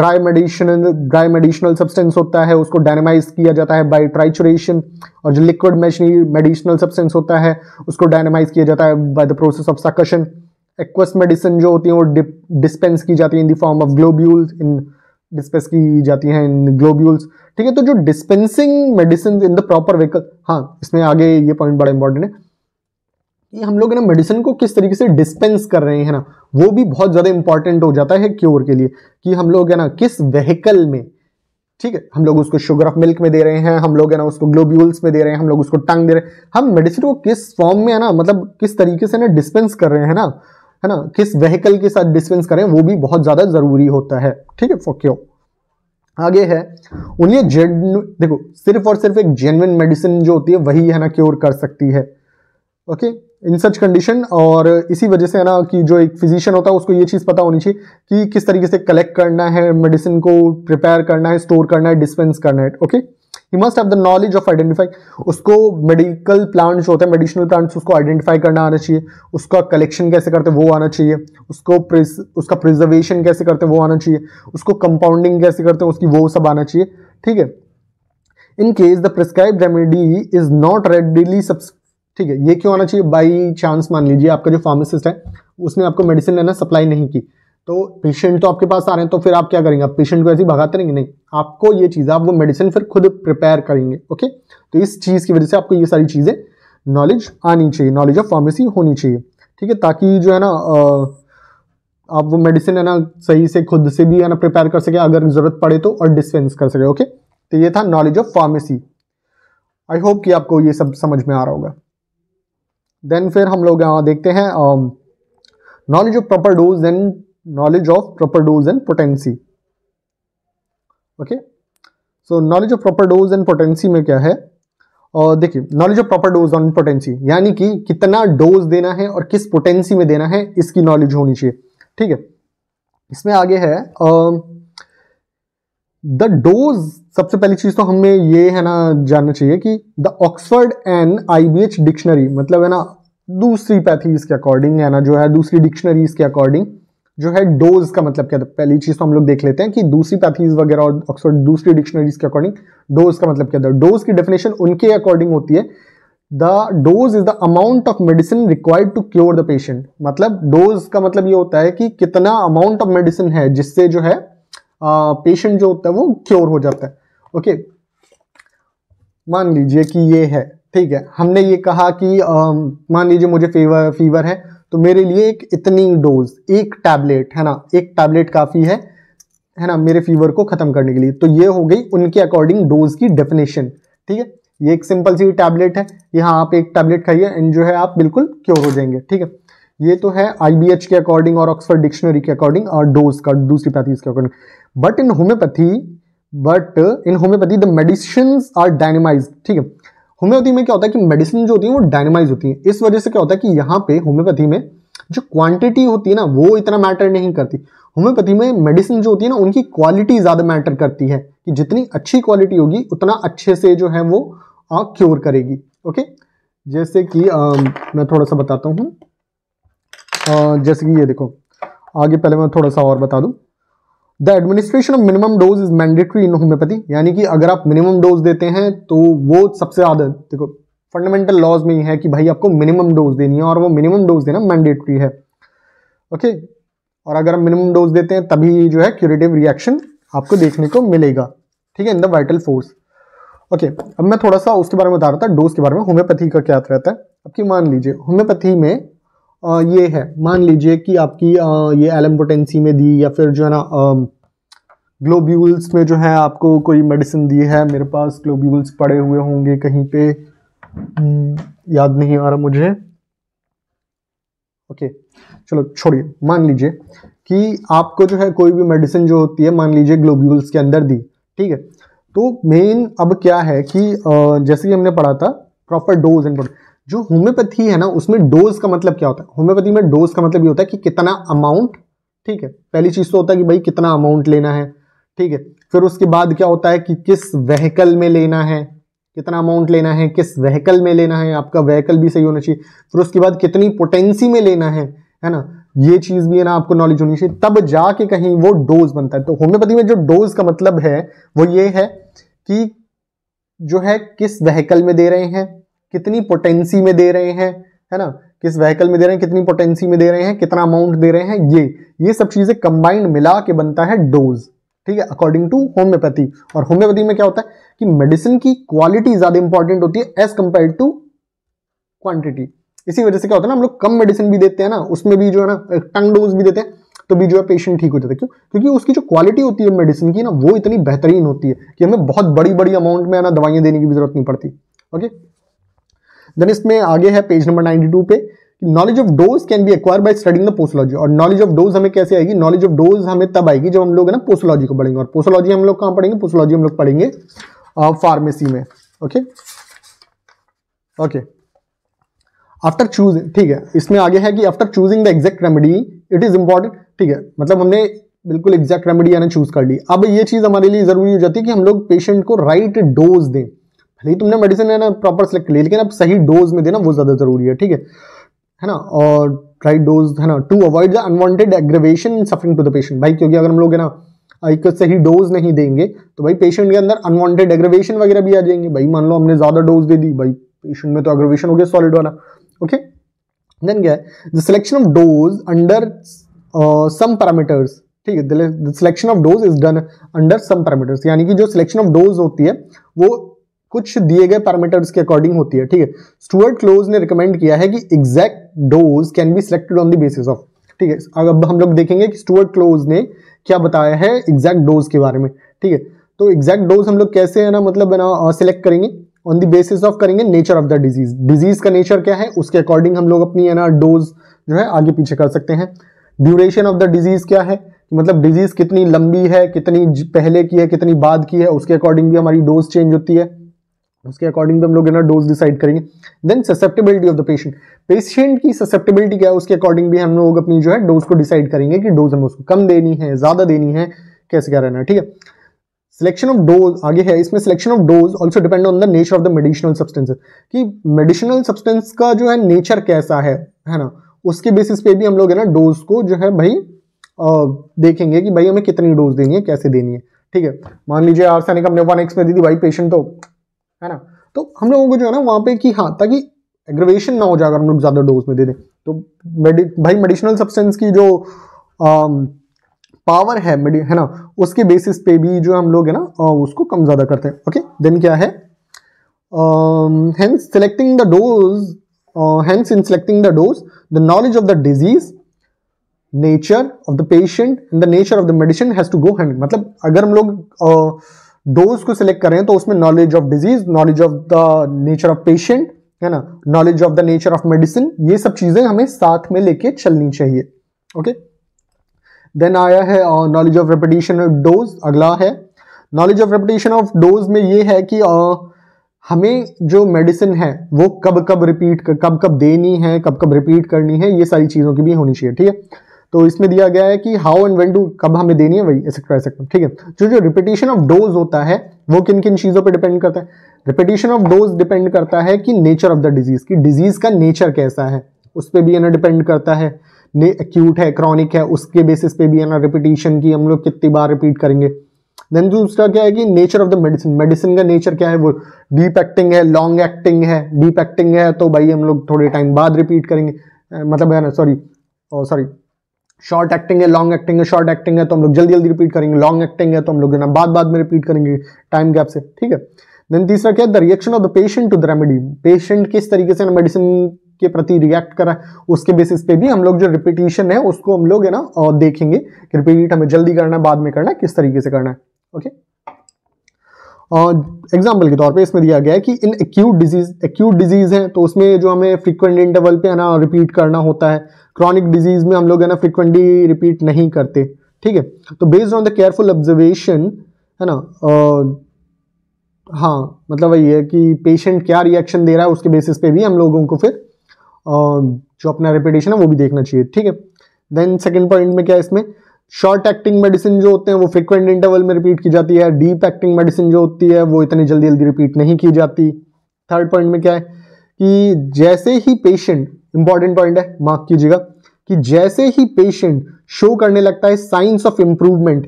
A: dry medicine dry medicinal substance होता है उसको डायनामाइज किया जाता है बाई ट्राइचुरेशन और जो लिक्विड मेडिशनल सब्सटेंस होता है उसको डायनामाइज किया जाता है by the process of succussion aqueous medicine जो होती है वो डिस्पेंस की जाती है in the form of globules in dispense की जाती हैं इन ग्लोब्यूल्स ठीक है तो जो dispensing medicine in the proper vehicle हाँ इसमें आगे ये पॉइंट बड़ा इंपॉर्टेंट है कि हम लोग ना मेडिसिन को किस तरीके से डिस्पेंस कर रहे हैं ना वो भी बहुत ज़्यादा इंपॉर्टेंट हो जाता है क्योर के लिए कि हम लोग है ना किस व्हीकल में ठीक है हम लोग उसको शुगर ऑफ मिल्क में दे रहे हैं हम लोग है ना उसको ग्लोब्यूल्स में दे रहे हैं हम लोग उसको टंग दे रहे हैं हम मेडिसिन को किस फॉर्म में है ना मतलब किस तरीके से ना डिस्पेंस कर रहे हैं ना है ना किस व्हीकल के साथ डिस्पेंस करें वो भी बहुत ज़्यादा ज़रूरी होता है ठीक है फॉर क्यों आगे है उन्हें जेन देखो सिर्फ और सिर्फ एक जेनविन मेडिसिन जो होती है वही है ना क्योर कर सकती है ओके इन सच कंडीशन और इसी वजह से है ना कि जो एक फिजिशियन होता है उसको ये चीज़ पता होनी चाहिए कि किस तरीके से कलेक्ट करना है मेडिसिन को प्रिपेयर करना है स्टोर करना है डिस्पेंस करना है okay he must have the knowledge of identify उसको मेडिकल प्लांट्स होते हैं मेडिसिनल प्लांट्स उसको आइडेंटिफाई करना आना चाहिए उसका कलेक्शन कैसे करते हैं वो आना चाहिए उसको प्रिस, उसका प्रिजर्वेशन कैसे करते हैं वो आना चाहिए उसको कंपाउंडिंग कैसे करते हैं उसकी वो सब आना चाहिए ठीक है in case the prescribe remedy is not readily subs ठीक है ये क्यों आना चाहिए बाई चांस मान लीजिए आपका जो फार्मासिस्ट है उसने आपको मेडिसिन लेना सप्लाई नहीं की तो पेशेंट तो आपके पास आ रहे हैं तो फिर आप क्या करेंगे आप पेशेंट को ऐसे भगाते रहेंगे नहीं आपको ये चीज़ आप वो मेडिसिन फिर खुद प्रिपेयर करेंगे ओके तो इस चीज़ की वजह से आपको ये सारी चीज़ें नॉलेज आनी चाहिए नॉलेज ऑफ फार्मेसी होनी चाहिए ठीक है ताकि जो है ना आप वो मेडिसिन है ना सही से खुद से भी है ना प्रिपेयर कर सके अगर ज़रूरत पड़े तो और डिस्पेंस कर सके ओके तो ये था knowledge of pharmacy I hope कि आपको ये सब समझ में आ रहा होगा देन फिर हम लोग यहाँ देखते हैं knowledge of proper dose then knowledge of proper dose and potency okay so knowledge of proper dose and potency में क्या है और देखिए knowledge of proper dose on potency यानी कि कितना डोज देना है और किस पोटेंसी में देना है इसकी नॉलेज होनी चाहिए ठीक है इसमें आगे है द डोज सबसे पहली चीज तो हमें ये है ना जानना चाहिए कि the Oxford and IBH dictionary मतलब है ना दूसरी पैथीज के अकॉर्डिंग है ना जो है दूसरी डिक्शनरीज के अकॉर्डिंग जो है डोज का मतलब क्या था पहली चीज तो हम लोग देख लेते हैं कि दूसरी पैथीज वगैरह और ऑक्सफोर्ड दूसरी डिक्शनरीज के अकॉर्डिंग डोज का मतलब क्या था डोज की डेफिनेशन उनके अकॉर्डिंग होती है the dose is the amount of medicine required to cure the patient मतलब डोज का मतलब ये होता है कि कितना अमाउंट ऑफ मेडिसिन है जिससे जो है पेशेंट जो होता है वो क्योर हो जाता है ओके मान लीजिए कि ये है ठीक है हमने ये कहा कि मान लीजिए मुझे फीवर फीवर है तो मेरे लिए एक इतनी डोज एक टैबलेट है ना एक टैबलेट काफ़ी है है ना मेरे फीवर को ख़त्म करने के लिए तो ये हो गई उनके अकॉर्डिंग डोज की डेफिनेशन ठीक है ये एक सिंपल सी टैबलेट है यहाँ आप एक टैबलेट खाइए एंड जो है आप बिल्कुल क्योर हो जाएंगे ठीक है ये तो है आई के अकॉर्डिंग और ऑक्सफर्ड डिक्शनरी के अकॉर्डिंग और डोज का दूसरी पैथीज के according but in homeopathy but in homeopathy the medicine are dynamise ठीक है होम्योपैथी में क्या होता है कि मेडिसिन जो होती है वो डायनामाइज होती है इस वजह से क्या होता है कि यहाँ पे होम्योपैथी में जो क्वांटिटी होती है ना वो इतना मैटर नहीं करती होम्योपैथी में मेडिसिन जो होती है ना उनकी क्वालिटी ज़्यादा मैटर करती है कि जितनी अच्छी क्वालिटी होगी उतना अच्छे से जो है वो क्योर करेगी ओके जैसे कि आ, मैं थोड़ा सा बताता हूँ जैसे कि ये देखो आगे पहले मैं थोड़ा सा और बता दूँ the administration of minimum dose is mandatory in homeopathy यानी कि अगर आप मिनिमम डोज देते हैं तो वो सबसे ज़्यादा देखो फंडामेंटल लॉज में ही है कि भाई आपको मिनिमम डोज देनी है और वो मिनिमम डोज देना मैंडेटरी है ओके okay? और अगर आप मिनिमम डोज देते हैं तभी जो है क्यूरेटिव रिएक्शन आपको देखने को मिलेगा ठीक है in the vital force okay अब मैं थोड़ा सा उसके बारे में बता रहा था डोज के बारे में होम्योपैथी का क्या रहता है अब मान लीजिए होम्योपैथी में ये है मान लीजिए कि आपकी ये एलम पोटेंसी में दी या फिर जो है ना ग्लोब्यूल्स में जो है आपको कोई मेडिसिन दी है मेरे पास ग्लोब्यूल्स पड़े हुए होंगे कहीं पे हम्म, याद नहीं आ रहा मुझे ओके चलो छोड़िए मान लीजिए कि आपको जो है कोई भी मेडिसिन जो होती है मान लीजिए ग्लोब्यूल्स के अंदर दी ठीक है तो मेन अब क्या है कि जैसे कि हमने पढ़ा था प्रॉपर डोज एंड जो होम्योपैथी है ना उसमें डोज का मतलब क्या होता है होम्योपैथी में डोज का मतलब ये होता है कि कितना अमाउंट ठीक है पहली चीज तो होता है कि भाई कितना अमाउंट लेना है ठीक है फिर उसके बाद क्या होता है कि किस वहीकल में लेना है कितना अमाउंट लेना है किस व्हीकल में लेना है आपका व्हीकल भी सही होना चाहिए फिर उसके बाद कितनी पोटेंसी में लेना है है ना ये चीज भी है ना आपको नॉलेज होनी चाहिए तब जाके कहीं वो डोज बनता है तो होम्योपैथी में जो डोज का मतलब है वो ये है कि जो है किस वहीकल में दे रहे हैं कितनी पोटेंसी में दे रहे हैं है ना किस व्हीकल में दे रहे हैं कितनी पोटेंसी में दे रहे हैं कितना अमाउंट दे रहे हैं ये ये सब चीज़ें कंबाइंड मिला के बनता है डोज ठीक है अकॉर्डिंग टू होम्योपैथी और होम्योपैथी में क्या होता है कि मेडिसिन की क्वालिटी ज़्यादा इंपॉर्टेंट होती है एज कंपेयर टू क्वांटिटी इसी वजह से क्या होता है ना हम लोग कम मेडिसिन भी देते हैं ना उसमें भी जो है ना टंग डोज भी देते हैं तो भी जो है पेशेंट ठीक हो जाता है क्यों क्योंकि उसकी जो क्वालिटी होती है मेडिसिन की ना वो इतनी बेहतरीन होती है कि हमें बहुत बड़ी बड़ी अमाउंट में ना दवाइयां देने की भी जरूरत नहीं पड़ती ओके okay? देन इसमें आगे है पेज नंबर 92 पे knowledge of dose can be acquire by studying the posology और नॉलेज ऑफ डोज हमें कैसे आएगी नॉलेज ऑफ डोज हमें तब आएगी जब हम लोग है ना पोस्टोलॉजी को पढ़ेंगे और पोस्टोलॉजी हम लोग कहाँ पढ़ेंगे पोस्टोलॉजी हम लोग पढ़ेंगे फार्मेसी में ओके ओके आफ्टर चूज ठीक है इसमें आगे है कि after choosing the exact remedy it is important ठीक है मतलब हमने बिल्कुल एग्जैक्ट रेमेडी यानी चूज कर ली अब ये चीज हमारे लिए जरूरी हो जाती है कि हम लोग पेशेंट को राइट right डोज दें लेकिन तुमने मेडिसिन है ना प्रॉपर सेलेक्ट लिया लेकिन अब सही डोज में देना वो ज़्यादा ज़रूरी है ठीक है है ना और राइट डोज है ना to avoid the unwanted aggravation suffering to the patient भाई क्योंकि अगर हम लोग है ना एक सही डोज नहीं देंगे तो भाई पेशेंट के अंदर अनवांटेड एग्रेवेशन वगैरह भी आ जाएंगे भाई मान लो हमने ज़्यादा डोज दे दी भाई पेशेंट में तो एग्रेवेशन हो गया सॉलिड वाला ओके देन क्या है the selection of dose under some parameters ठीक है the selection of dose is done under some parameters यानी कि जो सिलेक्शन ऑफ डोज होती है वो कुछ दिए गए पैरामीटर्स के अकॉर्डिंग होती है ठीक है स्टुअर्ट क्लोज ने रिकमेंड किया है कि exact dose can be selected on the basis of ठीक है अब हम लोग देखेंगे कि स्टुअर्ट क्लोज ने क्या बताया है एग्जैक्ट डोज के बारे में ठीक है तो एग्जैक्ट डोज हम लोग कैसे है ना मतलब ना सिलेक्ट करेंगे ऑन द बेसिस ऑफ करेंगे nature of the disease disease का नेचर क्या है उसके अकॉर्डिंग हम लोग अपनी है ना डोज जो है आगे पीछे कर सकते हैं ड्यूरेशन ऑफ द डिजीज क्या है मतलब डिजीज कितनी लंबी है कितनी पहले की है कितनी बाद की है उसके अकॉर्डिंग भी हमारी डोज चेंज होती है उसके अकॉर्डिंग हम लोग ना डोज डिसाइड करेंगे then susceptibility of the patient patient की ससेप्टेबिलिटी क्या है उसके अकॉर्डिंग भी हम लोग अपनी जो है डोज को डिसाइड करेंगे कि डोज हमें उसको कम देनी है ज़्यादा देनी है कैसे क्या रहना है ठीक है सिलेक्शन ऑफ डोज आगे है इसमें selection of dose also depend on the nature of the medicinal substance कि मेडिशनल सब्सटेंस का जो है नेचर कैसा है है ना उसके बेसिस पे भी हम लोग है ना डोज को जो है भाई आ, देखेंगे कि भाई हमें कितनी डोज देनी है कैसे देनी है ठीक है मान लीजिए आर हमने वन एक्स में दी थी भाई पेशेंट तो है ना तो हम लोगों को जो है ना वहाँ पे कि हाँ ताकि एग्रवेशन ना हो जाए अगर हम लोग ज़्यादा डोज में दे दें तो मेडि भाई मेडिसिनल सब्सटेंस की जो आ, पावर है है ना उसके बेसिस पे भी जो हम लोग है ना उसको कम ज़्यादा करते हैं ओके देन क्या है hence selecting the dose hence in selecting the dose the knowledge of the disease nature of the patient the nature of the medicine has to go hand मतलब अगर हम लोग uh, डोज को select करें तो उसमें knowledge of disease knowledge of the nature of patient है ना knowledge of the nature of medicine ये सब चीजें हमें साथ में लेके चलनी चाहिए ओके देन आया है knowledge of repetition of dose अगला है knowledge of repetition of dose में ये है कि uh, हमें जो मेडिसिन है वो कब कब रिपीट कब कब देनी है कब कब रिपीट करनी है ये सारी चीज़ों की भी होनी चाहिए ठीक है तो इसमें दिया गया है कि हाउ एंड वेन टू कब हमें देनी है वही एक्सेट्रा ठीक है जो जो रिपीटेशन ऑफ डोज होता है वो किन किन चीज़ों पे डिपेंड करता है रिपीटेशन ऑफ डोज डिपेंड करता है कि नेचर ऑफ द डिजीज़ की डिजीज़ का नेचर कैसा है उस पर भी है ना डिपेंड करता है एक्यूट है क्रॉनिक है उसके बेसिस पे भी है ना रिपीटेशन की हम लोग कितनी बार रिपीट करेंगे देन दूसरा क्या है कि nature of the medicine medicine का नेचर क्या है वो डीप एक्टिंग है लॉन्ग एक्टिंग है डीप एक्टिंग है तो भाई हम लोग थोड़े टाइम बाद रिपीट करेंगे मतलब है ना sorry sorry oh, short acting है लॉन्ग एक्टिंग है शॉर्ट एक्टिंग है तो हम लोग जल्दी जल्दी रिपीट करेंगे लॉन्ग एक्टिंग है तो हम लोग ना बाद बाद में रिपीट करेंगे टाइम गैप से ठीक है देन तीसरा क्या है the reaction of the patient to the remedy patient किस तरीके से ना मेडिसिन के प्रति रिएक्ट करा उसके बेसिस पे भी हम लोग जो रिपीटेशन है उसको हम लोग है ना देखेंगे कि रिपीट हमें जल्दी करना है बाद में करना है किस तरीके से करना है ओके okay? एग्जाम्पल के तौर पे इसमें दिया गया है कि in acute disease acute disease है तो उसमें जो हमें फ्रीक्वेंट इंटरवल पे है ना रिपीट करना होता है क्रॉनिक डिजीज में हम लोग है ना फ्रीक्वेंटली रिपीट नहीं करते ठीक है तो based on the careful observation है ना आ, हाँ मतलब वही है कि पेशेंट क्या रिएक्शन दे रहा है उसके बेसिस पे भी हम लोगों को फिर आ, जो अपना रिपीटेशन है वो भी देखना चाहिए ठीक है देन सेकेंड पॉइंट में क्या है इसमें शॉर्ट एक्टिंग मेडिसिन जो होते हैं वो फ्रिक्वेंट इंटरवल में रिपीट की जाती है डीप एक्टिंग मेडिसिन जो होती है वो इतनी जल्दी जल्दी रिपीट नहीं की जाती थर्ड पॉइंट में क्या है कि जैसे ही पेशेंट इंपॉर्टेंट पॉइंट है मार्क कीजिएगा कि जैसे ही पेशेंट शो करने लगता है signs of improvement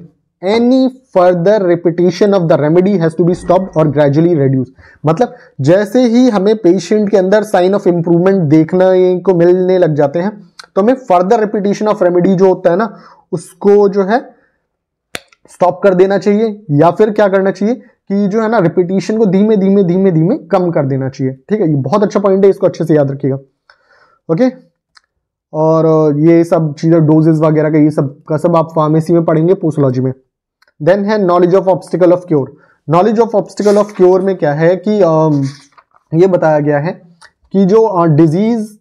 A: any further repetition of the remedy has to be stop और ग्रेजुअली रिड्यूस मतलब जैसे ही हमें पेशेंट के अंदर साइन ऑफ इंप्रूवमेंट देखने को मिलने लग जाते हैं तो हमें फर्दर रिपीटेशन ऑफ रेमेडी जो होता है ना उसको जो है स्टॉप कर देना चाहिए या फिर क्या करना चाहिए कि जो है ना रिपीटेशन को धीमे धीमे धीमे धीमे कम कर देना चाहिए ठीक है ये बहुत अच्छा पॉइंट है इसको अच्छे से याद रखिएगा ओके और ये सब चीज़ें डोजेस वगैरह का ये सब का सब आप फार्मेसी में पढ़ेंगे पोस्टोलॉजी में देन है knowledge of obstacle of cure knowledge of obstacle of cure में क्या है कि आ, ये बताया गया है कि जो डिजीज़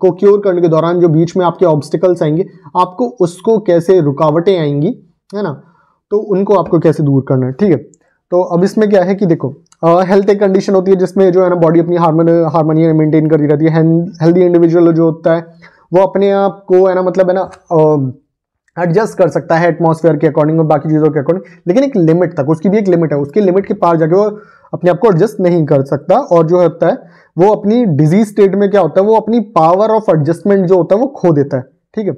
A: को क्योर करने के दौरान जो बीच में आपके ऑब्स्टिकल्स आएंगे आपको उसको कैसे रुकावटें आएंगी है ना तो उनको आपको कैसे दूर करना है ठीक है तो अब इसमें क्या है कि देखो हेल्थ एक कंडीशन होती है जिसमें जो है ना बॉडी अपनी हारमोन हारमोनियम मेंटेन करती रहती है हेल्दी इंडिविजुअल जो होता है वो अपने आप को है ना मतलब है ना एडजस्ट कर सकता है एटमॉस्फेयर के अकॉर्डिंग और बाकी चीज़ों के अकॉर्डिंग लेकिन एक लिमिट तक उसकी भी एक लिमिट है उसके लिमिट के पार जाके वो अपने आप को एडजस्ट नहीं कर सकता और जो होता है वो अपनी डिजीज स्टेट में क्या होता है वो अपनी पावर ऑफ एडजस्टमेंट जो होता है वो खो देता है ठीक है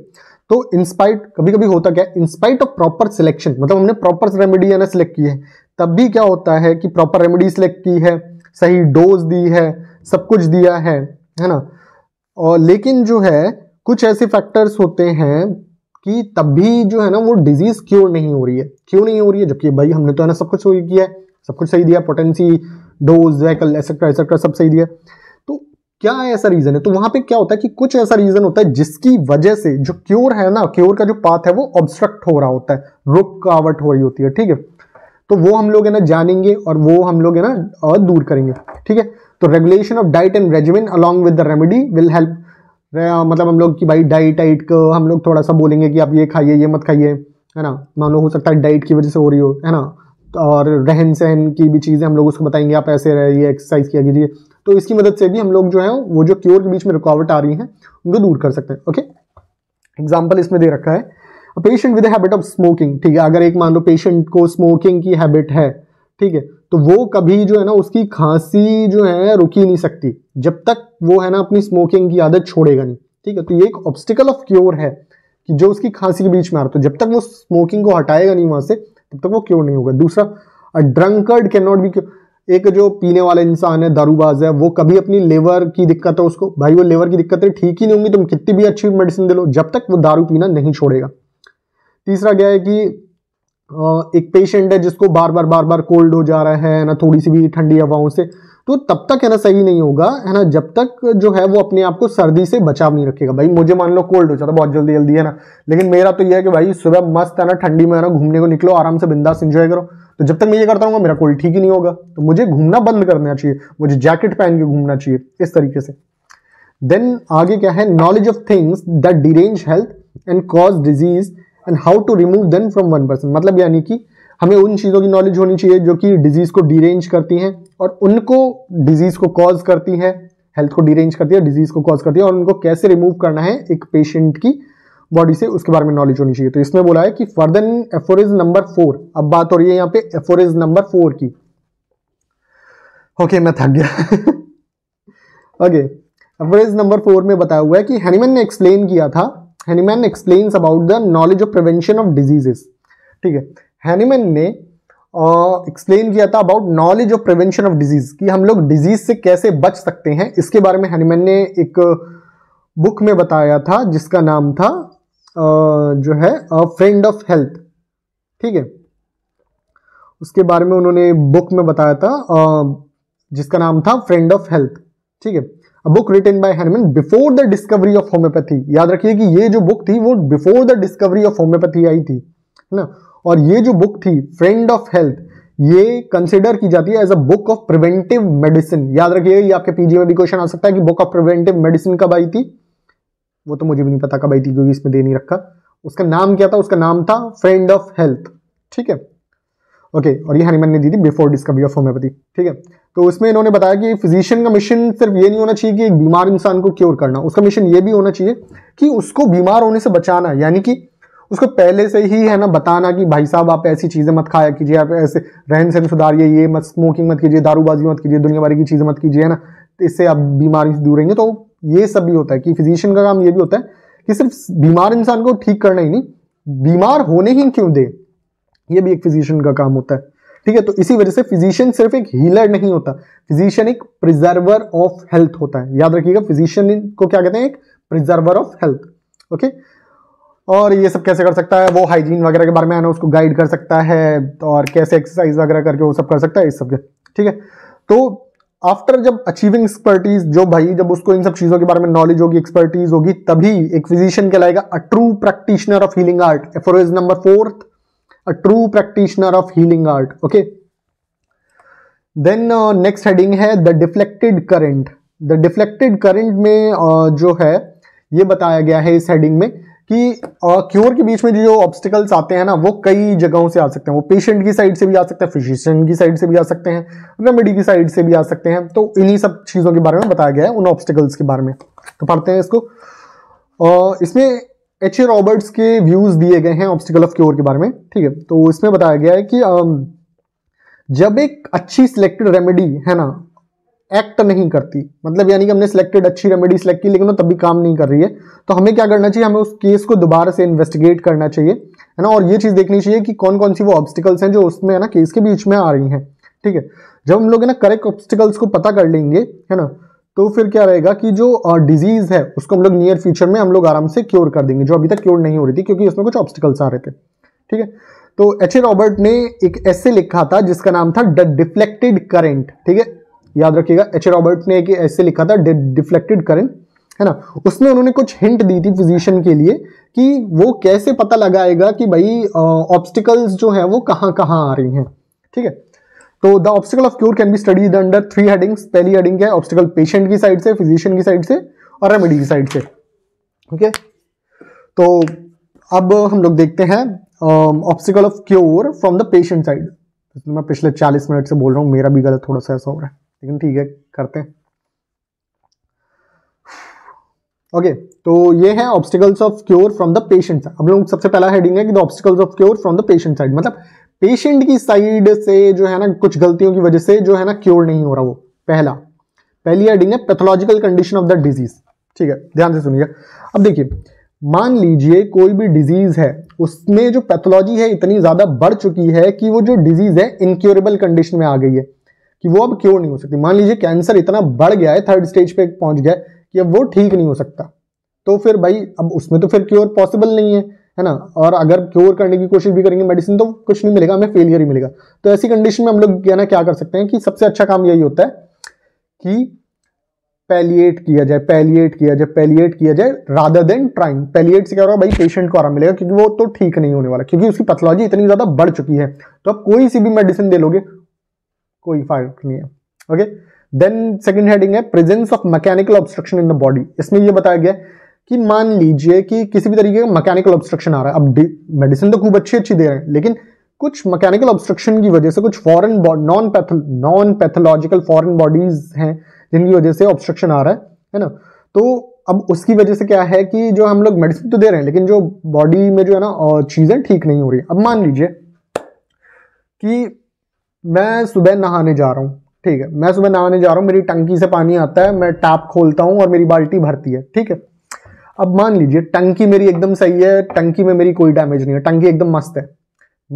A: तो इंस्पाइट कभी कभी होता क्या इंस्पाइट ऑफ प्रॉपर सिलेक्शन मतलब हमने प्रॉपर रेमेडी है ना सिलेक्ट की है तब भी क्या होता है कि प्रॉपर रेमेडी सिलेक्ट की है सही डोज दी है सब कुछ दिया है है ना और लेकिन जो है कुछ ऐसे फैक्टर्स होते हैं कि तब भी जो है ना वो डिजीज क्योर नहीं हो रही है क्यों नहीं हो रही है जबकि भाई हमने तो है ना सब कुछ किया है सब कुछ सही दिया potency dose vehicle etcetera etcetera सब सही दिया तो क्या ऐसा रीज़न है तो वहां पे क्या होता है कि कुछ ऐसा रीज़न होता है जिसकी वजह से जो क्योर है ना क्योर का जो पाथ है वो ऑब्स्ट्रक्ट हो रहा होता है रुकावट हो रही होती है ठीक है तो वो हम लोग है ना जानेंगे और वो हम लोग है ना और दूर करेंगे ठीक है तो regulation of diet and regimen along with the remedy will help मतलब हम लोग की भाई डाइट आइट को हम लोग थोड़ा सा बोलेंगे कि आप ये खाइए ये मत खाइए है ना मान लो हो सकता है डाइट की वजह से हो रही हो है ना और रहन सहन की भी चीज़ें हम लोग उसको बताएंगे आप ऐसे रहिए एक्सरसाइज किया कीजिए तो इसकी मदद से भी हम लोग जो है वो जो क्योर के बीच में रुकावट आ रही है उनको दूर कर सकते हैं ओके एग्जाम्पल इसमें दे रखा है patient with habit of smoking ठीक है अगर एक मान लो पेशेंट को स्मोकिंग की हैबिट है ठीक है तो वो कभी जो है ना उसकी खांसी जो है रुकी नहीं सकती जब तक वो है ना अपनी स्मोकिंग की आदत छोड़ेगा नहीं ठीक है तो ये एक ऑब्स्टिकल ऑफ क्योर है कि जो उसकी खांसी के बीच में आ रहा तो जब तक वो स्मोकिंग को हटाएगा नहीं वहां से तब तो तक वो क्यों नहीं होगा दूसरा a drunkard can not be क्यों एक जो पीने वाला इंसान है दारूबाज है वो कभी अपनी लेवर की दिक्कत है उसको भाई वो लेवर की दिक्कत है ठीक ही नहीं होंगी तुम कितनी भी अच्छी मेडिसिन दे लो जब तक वो दारू पीना नहीं छोड़ेगा तीसरा क्या है कि एक पेशेंट है जिसको बार बार बार बार कोल्ड हो जा रहा है ना थोड़ी सी भी ठंडी हवाओं से तो तब तक है ना सही नहीं होगा है ना जब तक जो है वो अपने आप को सर्दी से बचाव नहीं रखेगा भाई मुझे मान लो कोल्ड हो जाता बहुत जल्दी जल्दी है ना लेकिन मेरा तो यह है कि भाई सुबह मस्त है ना ठंडी में है ना घूमने को निकलो आराम से बिंदास इंजॉय करो तो जब तक मैं ये करता रहूंगा मेरा कोल्ड ठीक ही नहीं होगा तो मुझे घूमना बंद करना चाहिए मुझे जैकेट पहन के घूमना चाहिए इस तरीके से देन आगे क्या है knowledge of things that derange health and cause disease and how to remove then from one person मतलब यानी कि हमें उन चीज़ों की नॉलेज होनी चाहिए जो कि डिजीज़ को डीरेंज करती हैं और उनको डिजीज़ को कॉज करती हैं हेल्थ को डीरेंज करती है डिजीज़ को कॉज करती है और उनको कैसे रिमूव करना है एक पेशेंट की बॉडी से उसके बारे में नॉलेज होनी चाहिए तो इसमें बोला है कि फर्दर एफोरिज नंबर फोर अब बात हो रही है यहाँ पे एफोरिज नंबर फोर की ओके okay, मैं थक गया ओके एफोरिज नंबर फोर में बताया हुआ है कि हैनीमैन ने एक्सप्लेन किया था Hahnemann explains about the knowledge of prevention of diseases ठीक है हैनीमैन ने एक्सप्लेन किया था about knowledge of prevention of disease कि हम लोग डिजीज से कैसे बच सकते हैं इसके बारे में हैनीमैन ने एक बुक में बताया था जिसका नाम था uh, जो है फ्रेंड ऑफ हेल्थ ठीक है उसके बारे में उन्होंने बुक में बताया था uh, जिसका नाम था फ्रेंड ऑफ हेल्थ ठीक है a book written by Hahnemann before the discovery of homeopathy याद रखिए कि ये जो बुक थी वो before the discovery of homeopathy आई थी है ना और ये जो बुक थी फ्रेंड ऑफ हेल्थ ये कंसिडर की जाती है as a book of preventive medicine याद रखिए ये आपके पीजी में भी क्वेश्चन आ सकता है कि बुक ऑफ प्रिवेंटिव मेडिसिन कब आई थी वो तो मुझे भी नहीं पता कब आई थी क्योंकि इसमें दे नहीं रखा उसका नाम क्या था उसका नाम था फ्रेंड ऑफ हेल्थ ठीक है ओके okay, और ये हनीमन ने दी थी बिफोर डिस्कवरी ऑफ होम्योपैथी ठीक है तो उसमें इन्होंने बताया कि फिजिशियन का मिशन सिर्फ ये नहीं होना चाहिए कि एक बीमार इंसान को क्योर करना उसका मिशन ये भी होना चाहिए कि उसको बीमार होने से बचाना यानी कि उसको पहले से ही है ना बताना कि भाई साहब आप ऐसी चीज़ें मत खाया कीजिए आप ऐसे रहन सहन सुधारिए ये मत स्मोकिंग मत कीजिए दारूबाजी मत कीजिए भारी की चीज़ें मत कीजिए है ना तो इससे आप बीमारी से दूर रहेंगे तो ये सब भी होता है कि फिजिशियन का काम ये भी होता है कि सिर्फ बीमार इंसान को ठीक करना ही नहीं बीमार होने ही क्यों दे ये भी एक फिजिशियन का काम होता है ठीक है तो इसी वजह से फिजिशियन सिर्फ एक हीलर नहीं होता फिजिशियन एक प्रिजर्वर ऑफ हेल्थ होता है याद रखिएगा फिजिशियन को क्या कहते हैं एक प्रिजर्वर ऑफ हेल्थ ओके और ये सब कैसे कर सकता है वो हाइजीन वगैरह के बारे में आना उसको गाइड कर सकता है और कैसे एक्सरसाइज वगैरह करके वो सब कर सकता है इस सब ठीक है तो आफ्टर जब अचीविंग एक्सपर्टीज जो भाई जब उसको इन सब चीज़ों के बारे में नॉलेज होगी एक्सपर्टीज होगी तभी एक फिजिशियन कहलाएगा a true practitioner of healing art aphorism number fourth a true practitioner of healing art okay then next heading है the deflected current the deflected current में uh, जो है ये बताया गया है इस हेडिंग में कि क्योर के बीच में जो ऑब्स्टिकल्स आते हैं ना वो कई जगहों से आ सकते हैं वो पेशेंट की साइड से भी आ सकते हैं फिजिशियन की साइड से भी आ सकते हैं रेमेडी की साइड से भी आ सकते हैं तो इन्हीं सब चीज़ों के बारे में बताया गया है उन ऑब्स्टिकल्स के बारे में तो पढ़ते हैं इसको आ, इसमें एच ए रॉबर्ट्स के व्यूज़ दिए गए हैं ऑब्स्टिकल ऑफ क्योर के बारे में ठीक है तो इसमें बताया गया है कि जब एक अच्छी सिलेक्टेड रेमेडी है ना एक्ट नहीं करती मतलब यानी कि हमने सिलेक्टेड अच्छी रेमेडी सिलेक्ट की लेकिन वो तभी काम नहीं कर रही है तो हमें क्या करना चाहिए हमें उस केस को दोबारा से इन्वेस्टिगेट करना चाहिए है ना और ये चीज़ देखनी चाहिए कि कौन कौन सी वो ऑब्स्टिकल्स हैं जो उसमें है ना केस के बीच में आ रही हैं ठीक है जब हम लोग है ना करेक्ट ऑब्स्टिकल्स को पता कर लेंगे है ना तो फिर क्या रहेगा कि जो डिजीज़ है उसको हम लोग नियर फ्यूचर में हम लोग आराम से क्योर कर देंगे जो अभी तक क्योर नहीं हो रही थी क्योंकि उसमें कुछ ऑब्स्टिकल्स आ रहे थे ठीक है तो एच ए रॉबर्ट ने एक ऐसे लिखा था जिसका नाम था द डिफ्लेक्टेड करेंट ठीक है याद रखिएगा एच रॉबर्ट ने एक ऐसे लिखा था डिफ्लेक्टेड करेंट है ना उसमें उन्होंने कुछ हिंट दी थी फिजिशियन के लिए कि वो कैसे पता लगाएगा कि भाई ऑब्स्टिकल्स जो हैं वो कहाँ कहाँ आ रही हैं ठीक है तो the obstacle of cure can be studies under three headings पहली हेडिंग क्या है ऑब्स्टिकल पेशेंट की साइड से फिजिशियन की साइड से और रेमेडी की साइड से ठीक है तो अब हम लोग देखते हैं obstacle of cure from the patient side मैं पिछले 40 मिनट से बोल रहा हूँ मेरा भी गलत थोड़ा सा ऐसा हो रहा है लेकिन ठीक है करते हैं ओके okay, तो ये है obstacles of cure from the patient side हम लोग सबसे पहला हेडिंग है कि the obstacles of cure from the patient side मतलब पेशेंट की साइड से जो है ना कुछ गलतियों की वजह से जो है ना क्योर नहीं हो रहा वो पहला पहली हेडिंग है pathological condition of the disease ठीक है ध्यान से सुनिए अब देखिए मान लीजिए कोई भी डिजीज है उसमें जो पैथोलॉजी है इतनी ज्यादा बढ़ चुकी है कि वो जो डिजीज है इनक्योरेबल कंडीशन में आ गई है कि वो अब क्योर नहीं हो सकती मान लीजिए कैंसर इतना बढ़ गया है थर्ड स्टेज पे पहुंच गया कि अब वो ठीक नहीं हो सकता तो फिर भाई अब उसमें तो फिर क्योर पॉसिबल नहीं है है ना और अगर क्योर करने की कोशिश भी करेंगे मेडिसिन तो कुछ नहीं मिलेगा हमें फेलियर ही मिलेगा तो ऐसी कंडीशन में हम लोग कहना क्या कर सकते हैं कि सबसे अच्छा काम यही होता है कि पैलिएट किया जाए पैलिएट किया जाए पैलिएट किया जाए रादर देन ट्राइंग पैलिएट से क्या होगा भाई पेशेंट को आराम मिलेगा क्योंकि वो तो ठीक नहीं होने वाला क्योंकि उसकी पैथोलॉजी इतनी ज़्यादा बढ़ चुकी है तो आप कोई सी भी मेडिसिन दे लोगे कोई फर्क नहीं है ओके देन सेकेंड हेडिंग है presence of mechanical obstruction in the body इसमें यह बताया गया कि मान लीजिए कि किसी भी तरीके का मैकेनिकल ऑब्स्ट्रक्शन आ रहा है अब मेडिसिन तो खूब अच्छी अच्छी दे रहे हैं लेकिन कुछ मैकेनिकल ऑब्स्ट्रक्शन की वजह से कुछ foreign non patho non pathological foreign bodies हैं जिनकी वजह से ऑब्स्ट्रक्शन आ रहा है है ना तो अब उसकी वजह से क्या है कि जो हम लोग मेडिसिन तो दे रहे हैं लेकिन जो बॉडी में जो है ना चीज़ें ठीक नहीं हो रही अब मान लीजिए कि मैं सुबह नहाने जा रहा हूँ ठीक है मैं सुबह नहाने जा रहा हूँ मेरी टंकी से पानी आता है मैं टैप खोलता हूँ और मेरी बाल्टी भरती है ठीक है अब मान लीजिए टंकी मेरी एकदम सही है टंकी में मेरी कोई डैमेज नहीं है टंकी एकदम मस्त है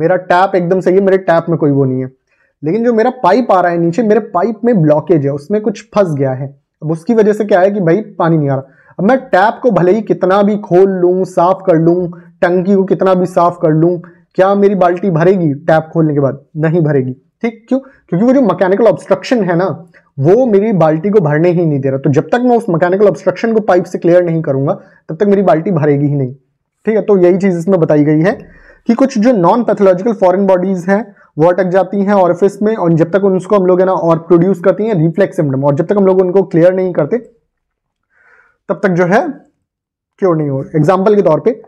A: मेरा टैप एकदम सही है मेरे टैप में कोई वो नहीं है लेकिन जो मेरा पाइप आ रहा है नीचे मेरे पाइप में ब्लॉकेज है उसमें कुछ फंस गया है अब उसकी वजह से क्या है कि भाई पानी नहीं आ रहा अब मैं टैप को भले ही कितना भी खोल लूँ साफ कर लूँ टंकी को कितना भी साफ कर लूँ क्या मेरी बाल्टी भरेगी टैप खोलने के बाद नहीं भरेगी ठीक क्यों क्योंकि वो जो मैकेनिकल ऑब्स्ट्रक्शन है ना वो मेरी बाल्टी को भरने ही नहीं दे रहा तो जब तक मैं उस मैकेनिकल ऑब्स्ट्रक्शन को पाइप से क्लियर नहीं करूंगा तब तक मेरी बाल्टी भरेगी ही नहीं ठीक है तो यही चीज इसमें बताई गई है कि कुछ जो नॉन पैथोलॉजिकल फॉरन बॉडीज हैं वो अटक जाती हैं ऑर्फिस में और जब तक उनको हम लोग है ना और प्रोड्यूस करती हैं रिफ्लेक्स सिम्टम और जब तक हम लोग उनको क्लियर नहीं करते तब तक जो है क्योर नहीं हो एग्जाम्पल के तौर पर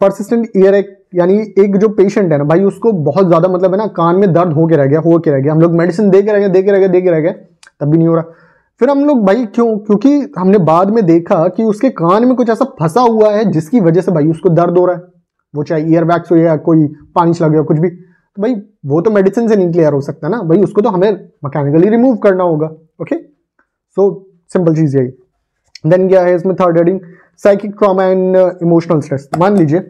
A: परसिस्टेंट ईयर एक यानी एक जो पेशेंट है ना भाई उसको बहुत ज़्यादा मतलब है ना कान में दर्द हो के रह गया हो के रह गया हम लोग मेडिसिन दे के रह गए दे के रह गए दे के रह गए तब भी नहीं हो रहा फिर हम लोग भाई क्यों क्योंकि हमने बाद में देखा कि उसके कान में कुछ ऐसा फंसा हुआ है जिसकी वजह से भाई उसको दर्द हो रहा है वो चाहे ईयर वैक्स हो या कोई पानी चला गया कुछ भी तो भाई वो तो मेडिसिन से नहीं क्लियर हो सकता ना भाई उसको तो हमें मकैनिकली रिमूव करना होगा ओके सो सिंपल चीज़ यही देन क्या है इसमें third heading psychic trauma and emotional stress मान लीजिए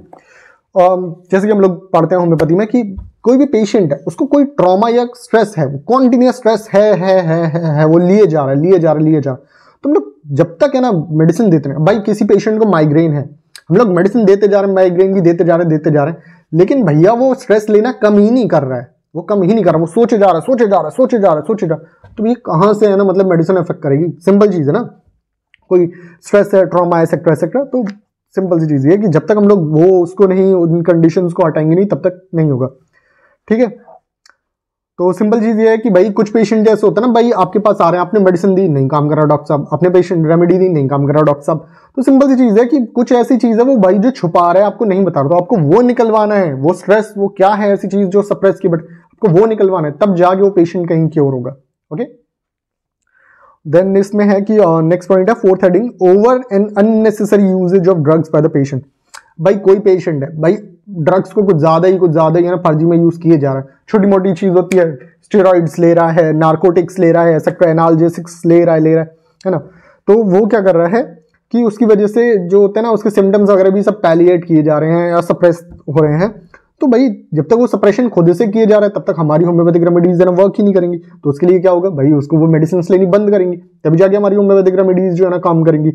A: Um, जैसे कि हम लोग पढ़ते हैं होम्योपैथी में कि कोई भी पेशेंट है उसको कोई ट्रॉमा या स्ट्रेस है वो कॉन्टिन्यूस स्ट्रेस है है है है है वो लिए जा रहा है लिए जा रहा है लिए जा रहा है तो हम लोग जब तक है ना मेडिसिन देते हैं भाई किसी पेशेंट को माइग्रेन है हम लोग मेडिसिन देते जा रहे हैं माइग्रेन भी देते जा रहे हैं देते जा रहे हैं लेकिन भैया वो स्ट्रेस लेना कम ही नहीं कर रहा है वो कम ही नहीं कर रहा वो सोचे जा रहा है सोचे जा रहा है सोचे जा रहा है सोचे जा रहा है तो ये कहाँ से है ना मतलब मेडिसिन इफेक्ट करेगी सिंपल चीज़ है ना कोई स्ट्रेस है ट्रॉमा है सेक्टर सेक्टर तो सिंपल सी चीज़ है कि जब तक हम लोग वो उसको नहीं उन कंडीशंस को हटाएंगे नहीं तब तक नहीं होगा ठीक है तो सिंपल चीज़ ये है कि भाई कुछ पेशेंट जैसे होता है ना भाई आपके पास आ रहे हैं आपने मेडिसिन दी नहीं काम कर रहा डॉक्टर साहब अपने पेशेंट रेमेडी दी नहीं काम कर रहा डॉक्टर साहब तो सिंपल सी चीज़ है कि कुछ ऐसी चीज़ है वो भाई जो छुपा रहा है आपको नहीं बता रहा तो आपको वो निकलवाना है वो स्ट्रेस वो क्या है ऐसी चीज़ जो सप्रेस की बट आपको वो निकलवाना है तब जाके वो पेशेंट कहीं क्योर होगा ओके okay? देन इसमें है कि नेक्स्ट uh, पॉइंट है fourth heading over and unnecessary usages of drugs by the patient भाई कोई पेशेंट है भाई ड्रग्स को कुछ ज़्यादा ही कुछ ज़्यादा ही ना फर्जी में यूज़ किए जा रहा है छोटी मोटी चीज़ होती है स्टेरॉइड्स ले रहा है नार्कोटिक्स ले रहा है सकता एनालजेसिक्स ले रहा है ले रहा है है ना तो वो क्या कर रहा है कि उसकी वजह से जो होता है ना उसके सिम्टम्स वगैरह भी सब पैलिएट किए जा रहे हैं या सप्रेस हो रहे हैं तो भाई जब तक वो सप्रेशन खुद से किए जा रहा है तब तक हमारी होम्योपैथिक रेमेडीज ना वर्क ही नहीं करेंगी तो उसके लिए क्या होगा भाई उसको वो मेडिसिन लेनी बंद करेंगी तभी जाके हमारी होम्योपैथिक रेमेडीज जो है ना काम करेंगी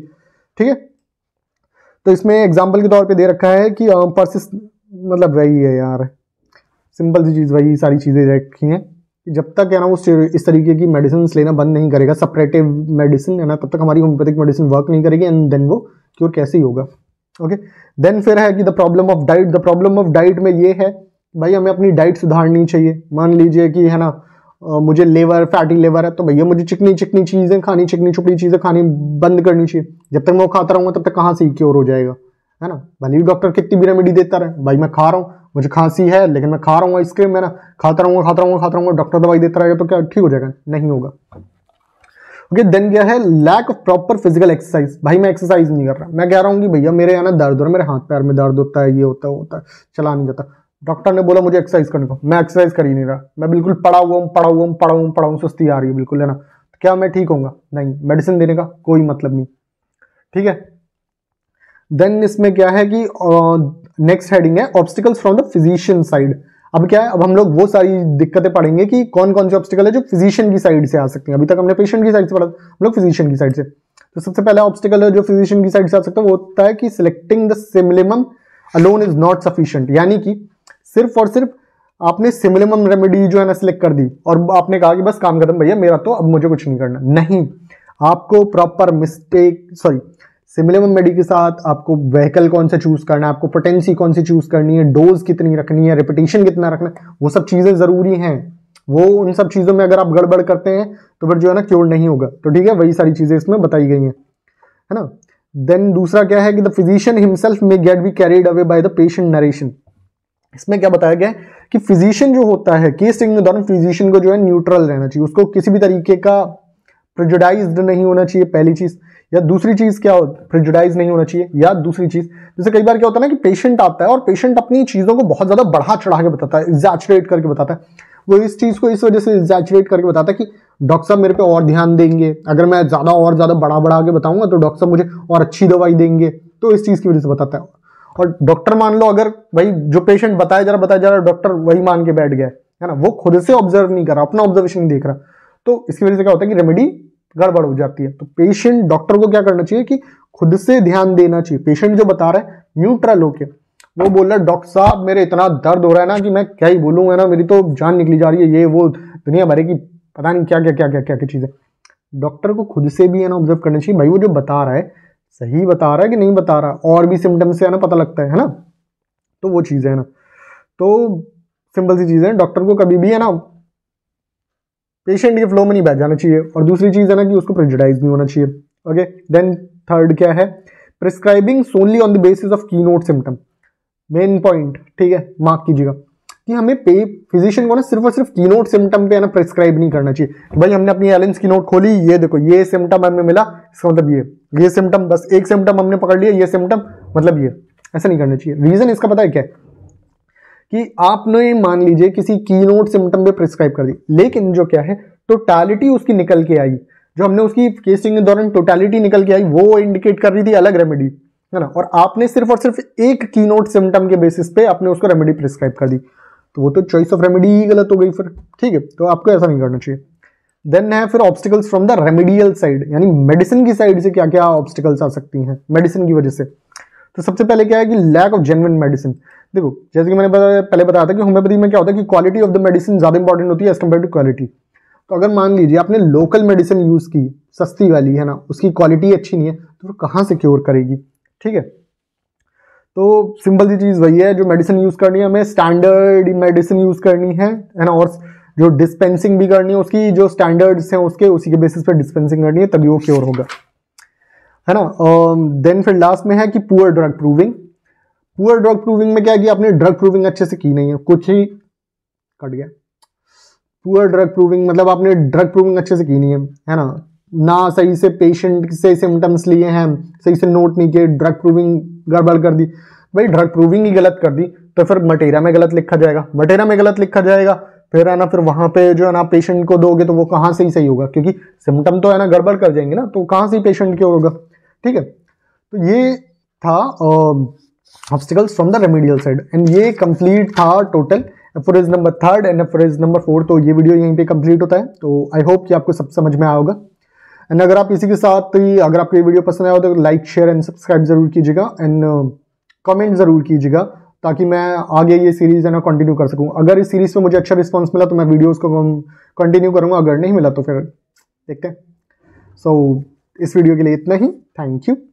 A: ठीक है तो इसमें एग्जाम्पल के तौर पर दे रखा है कि परसिस मतलब वही है यार सिंपल सी चीज़ वही सारी चीज़ें रखी हैं जब तक है ना वो इस तरीके की मेडिसिन लेना बंद नहीं करेगा सपरेटिव मेडिसिन है ना तब तक हमारी होम्योपैथिक मेडिसिन वर्क नहीं करेगी एंड देन वो क्योर कैसे ही होगा ओके देन फिर है कि the problem of diet the problem of diet में ये है भाई हमें अपनी डाइट सुधारनी चाहिए मान लीजिए कि है ना आ, मुझे लेवर फैटी लेवर है तो भैया मुझे चिकनी चिकनी चीज़ें खानी चिकनी चुपनी चीज़ें खानी बंद करनी चाहिए जब तक मैं वो खाता रहूँगा तब तक कहाँ से क्योर हो जाएगा है ना भले ही डॉक्टर कितनी भी रेमेडी देता रहे भाई मैं खा रहा हूँ मुझे खांसी है लेकिन मैं खा रहा हूँ आइसक्रीम मैं ना खाता रहूँगा खाता रहूँगा खाता रहूँगा डॉक्टर दवाई देता रहेगा तो क्या ठीक हो जाएगा नहीं होगा ओके देन क्या है lack of proper physical exercise भाई मैं एक्सरसाइज नहीं कर रहा मैं कह रहा हूँ कि भैया मेरे यहाँ ना दर्द हो रहा मेरे हाथ पैर में दर्द होता है ये होता है होता है चला नहीं जाता डॉक्टर ने बोला मुझे एक्सरसाइज करने को मैं एक्सरसाइज कर ही नहीं रहा मैं बिल्कुल पड़ा हुआ हूँ पड़ा हुआ हूँ पड़ा हुआ पड़ा हूँ सुस्ती आ रही है बिल्कुल है ना तो क्या मैं ठीक होऊंगा नहीं मेडिसिन देने का कोई मतलब नहीं ठीक है देन इसमें क्या है कि नेक्स्ट हेडिंग है obstacles from the physician side अब क्या है अब हम लोग वो सारी दिक्कतें पढ़ेंगे कि कौन कौन से ऑब्स्टिकल है जो फिजिशियन की साइड से आ सकते हैं अभी तक हमने पेशेंट की साइड से पढ़ा हम लोग फिजिशियन की साइड से तो सबसे पहला ऑब्स्टिकल है जो फिजिशियन की साइड से आ सकता है वो होता है कि selecting the simillimum alone is not sufficient यानी कि सिर्फ और सिर्फ आपने सिमिलिमम रेमेडी जो है ना सिलेक्ट कर दी और आपने कहा कि बस काम खत्म भैया मेरा तो अब मुझे कुछ नहीं करना नहीं आपको प्रॉपर मिस्टेक सॉरी सिमिलम मेडी के साथ आपको व्हीकल कौन सा चूज करना है आपको पोटेंसी कौन सी चूज करनी है डोज कितनी रखनी है रिपीटेशन कितना रखना है वो सब चीजें जरूरी हैं वो उन सब चीज़ों में अगर आप गड़बड़ करते हैं तो फिर जो है ना क्योर नहीं होगा तो ठीक है वही सारी चीज़ें इसमें बताई गई हैं है ना देन दूसरा क्या है कि the physician himself may get be carried away by the patient narration इसमें क्या बताया गया है कि फिजिशियन जो होता है केस स्टडी के दौरान फिजिशियन को जो है न्यूट्रल रहना चाहिए उसको किसी भी तरीके का प्रिजुडाइज नहीं होना चाहिए पहली चीज़ या दूसरी चीज़ क्या हो प्रिजुडाइज नहीं होना चाहिए या दूसरी चीज़ जैसे कई बार क्या होता है ना कि पेशेंट आता है और पेशेंट अपनी चीज़ों को बहुत ज़्यादा बढ़ा चढ़ा के बताता है एग्जैचुरेट करके बताता है वो इस चीज़ को इस वजह से एग्जैचुरेट करके बताता है कि डॉक्टर साहब मेरे पे और ध्यान देंगे अगर मैं ज़्यादा और ज़्यादा बढ़ा बढ़ा के बताऊंगा तो डॉक्टर साहब मुझे और अच्छी दवाई देंगे तो इस चीज़ की वजह से बताता है और डॉक्टर मान लो अगर भाई जो पेशेंट बताया जा रहा बताया जा रहा डॉक्टर वही मान के बैठ गया है ना वो खुद से ऑब्जर्व नहीं कर रहा अपना ऑब्जर्वेशन देख रहा तो इसकी वजह से क्या होता है कि रेमेडी गड़बड़ हो जाती है तो पेशेंट डॉक्टर को क्या करना चाहिए कि खुद से ध्यान देना चाहिए पेशेंट जो बता रहा है न्यूट्रल होके वो बोल रहा है डॉक्टर साहब मेरे इतना दर्द हो रहा है ना कि मैं क्या ही बोलूंगा ना मेरी तो जान निकली जा रही है ये वो दुनिया भर की पता नहीं क्या क्या क्या क्या क्या क्या चीज़ है डॉक्टर को खुद से भी है ना ऑब्जर्व करना चाहिए भाई वो जो बता रहा है सही बता रहा है कि नहीं बता रहा और भी सिम्टम्स से है ना पता लगता है है ना तो वो चीज़ है ना तो सिंपल सी चीज़ है डॉक्टर को कभी भी है ना पेशेंट के फ्लो में नहीं बह जाना चाहिए और दूसरी चीज़ है ना कि उसको प्रेजडाइज नहीं होना चाहिए ओके देन थर्ड क्या है prescribing solely on the basis of keynote symptom main point ठीक है मार्क कीजिएगा कि हमें पे फिजिशियन को ना सिर्फ और सिर्फ की नोट सिम्टम पे ना प्रिस्क्राइब नहीं करना चाहिए भाई हमने अपनी एलेंस की नोट खोली ये देखो ये सिम्टम हमें मिला इसका मतलब ये ये सिम्टम बस एक सिम्टम हमने पकड़ लिया ये सिम्टम मतलब ये ऐसा नहीं करना चाहिए रीजन इसका पता है क्या है कि आपने मान लीजिए किसी की नोट सिम्टम पे प्रिस्क्राइब कर दी लेकिन जो क्या है टोटालिटी उसकी निकल के आई जो हमने उसकी केसिंग के दौरान टोटालिटी निकल के आई वो इंडिकेट कर रही थी अलग रेमेडी है ना और आपने सिर्फ और सिर्फ एक की नोट सिम्टम के बेसिस पे आपने उसको रेमेडी प्रिस्क्राइब कर दी तो वो तो चॉइस ऑफ रेमेडी ही गलत हो गई फिर ठीक है तो आपको ऐसा नहीं करना चाहिए देन है फिर obstacles from the remedial side यानी मेडिसिन की साइड से क्या क्या ऑब्स्टिकल्स आ सकती हैं मेडिसिन की वजह से तो सबसे पहले क्या है कि लैक ऑफ जेनविन मेडिसिन देखो जैसे कि मैंने पहले बताया था कि होम्योपैथी में क्या होता है कि क्वालिटी ऑफ द मेडिसिन ज़्यादा इंपॉर्टेंट होती है एज कम्पेयर टू क्वालिटी तो अगर मान लीजिए आपने लोकल मेडिसिन यूज़ की सस्ती वाली है ना उसकी क्वालिटी अच्छी नहीं है तो वो कहाँ से क्योर करेगी ठीक है तो सिंपल सी चीज़ वही है जो मेडिसिन यूज़ करनी है हमें स्टैंडर्ड मेडिसिन यूज़ करनी है है ना और जो डिस्पेंसिंग भी करनी है उसकी जो स्टैंडर्ड्स हैं उसके उसी के बेसिस पर डिस्पेंसिंग करनी है तभी वो क्योर होगा है ना देन फिर लास्ट में है कि poor drug proving poor drug proving में क्या किया आपने ड्रग प्रूविंग अच्छे से की नहीं है कुछ ही कट गया पुअर ड्रग प्रूविंग मतलब आपने ड्रग प्रूविंग अच्छे से की नहीं है है ना ना सही से पेशेंट से सिम्टम्स लिए हैं सही से नोट नहीं किए ड्रग प्रूविंग गड़बड़ कर दी भाई ड्रग प्रूविंग ही गलत कर दी तो फिर मटेरिया में गलत लिखा जाएगा मटेरिया में गलत लिखा जाएगा फिर है ना फिर वहाँ पे जो है ना पेशेंट को दोगे तो वो कहाँ से ही सही होगा क्योंकि सिम्टम तो है ना गड़बड़ कर जाएंगे ना तो कहाँ से ही पेशेंट क्यों होगा ठीक है तो ये था obstacles from the remedial side and ये कंप्लीट था total aphorism number third and aphorism number fourth तो ये वीडियो यहीं पे कंप्लीट होता है तो आई होप कि आपको सब समझ में आया होगा एंड अगर आप इसी के साथ ही अगर आपको ये वीडियो पसंद आया हो तो लाइक शेयर एंड सब्सक्राइब जरूर कीजिएगा एंड कमेंट ज़रूर कीजिएगा ताकि मैं आगे ये सीरीज़ है ना कंटिन्यू कर सकूँ अगर इस सीरीज़ में मुझे अच्छा रिस्पॉन्स मिला तो मैं वीडियोज़ को कंटिन्यू करूँगा अगर नहीं मिला तो फिर देखते हैं सो so, इस वीडियो के लिए इतना ही थैंक यू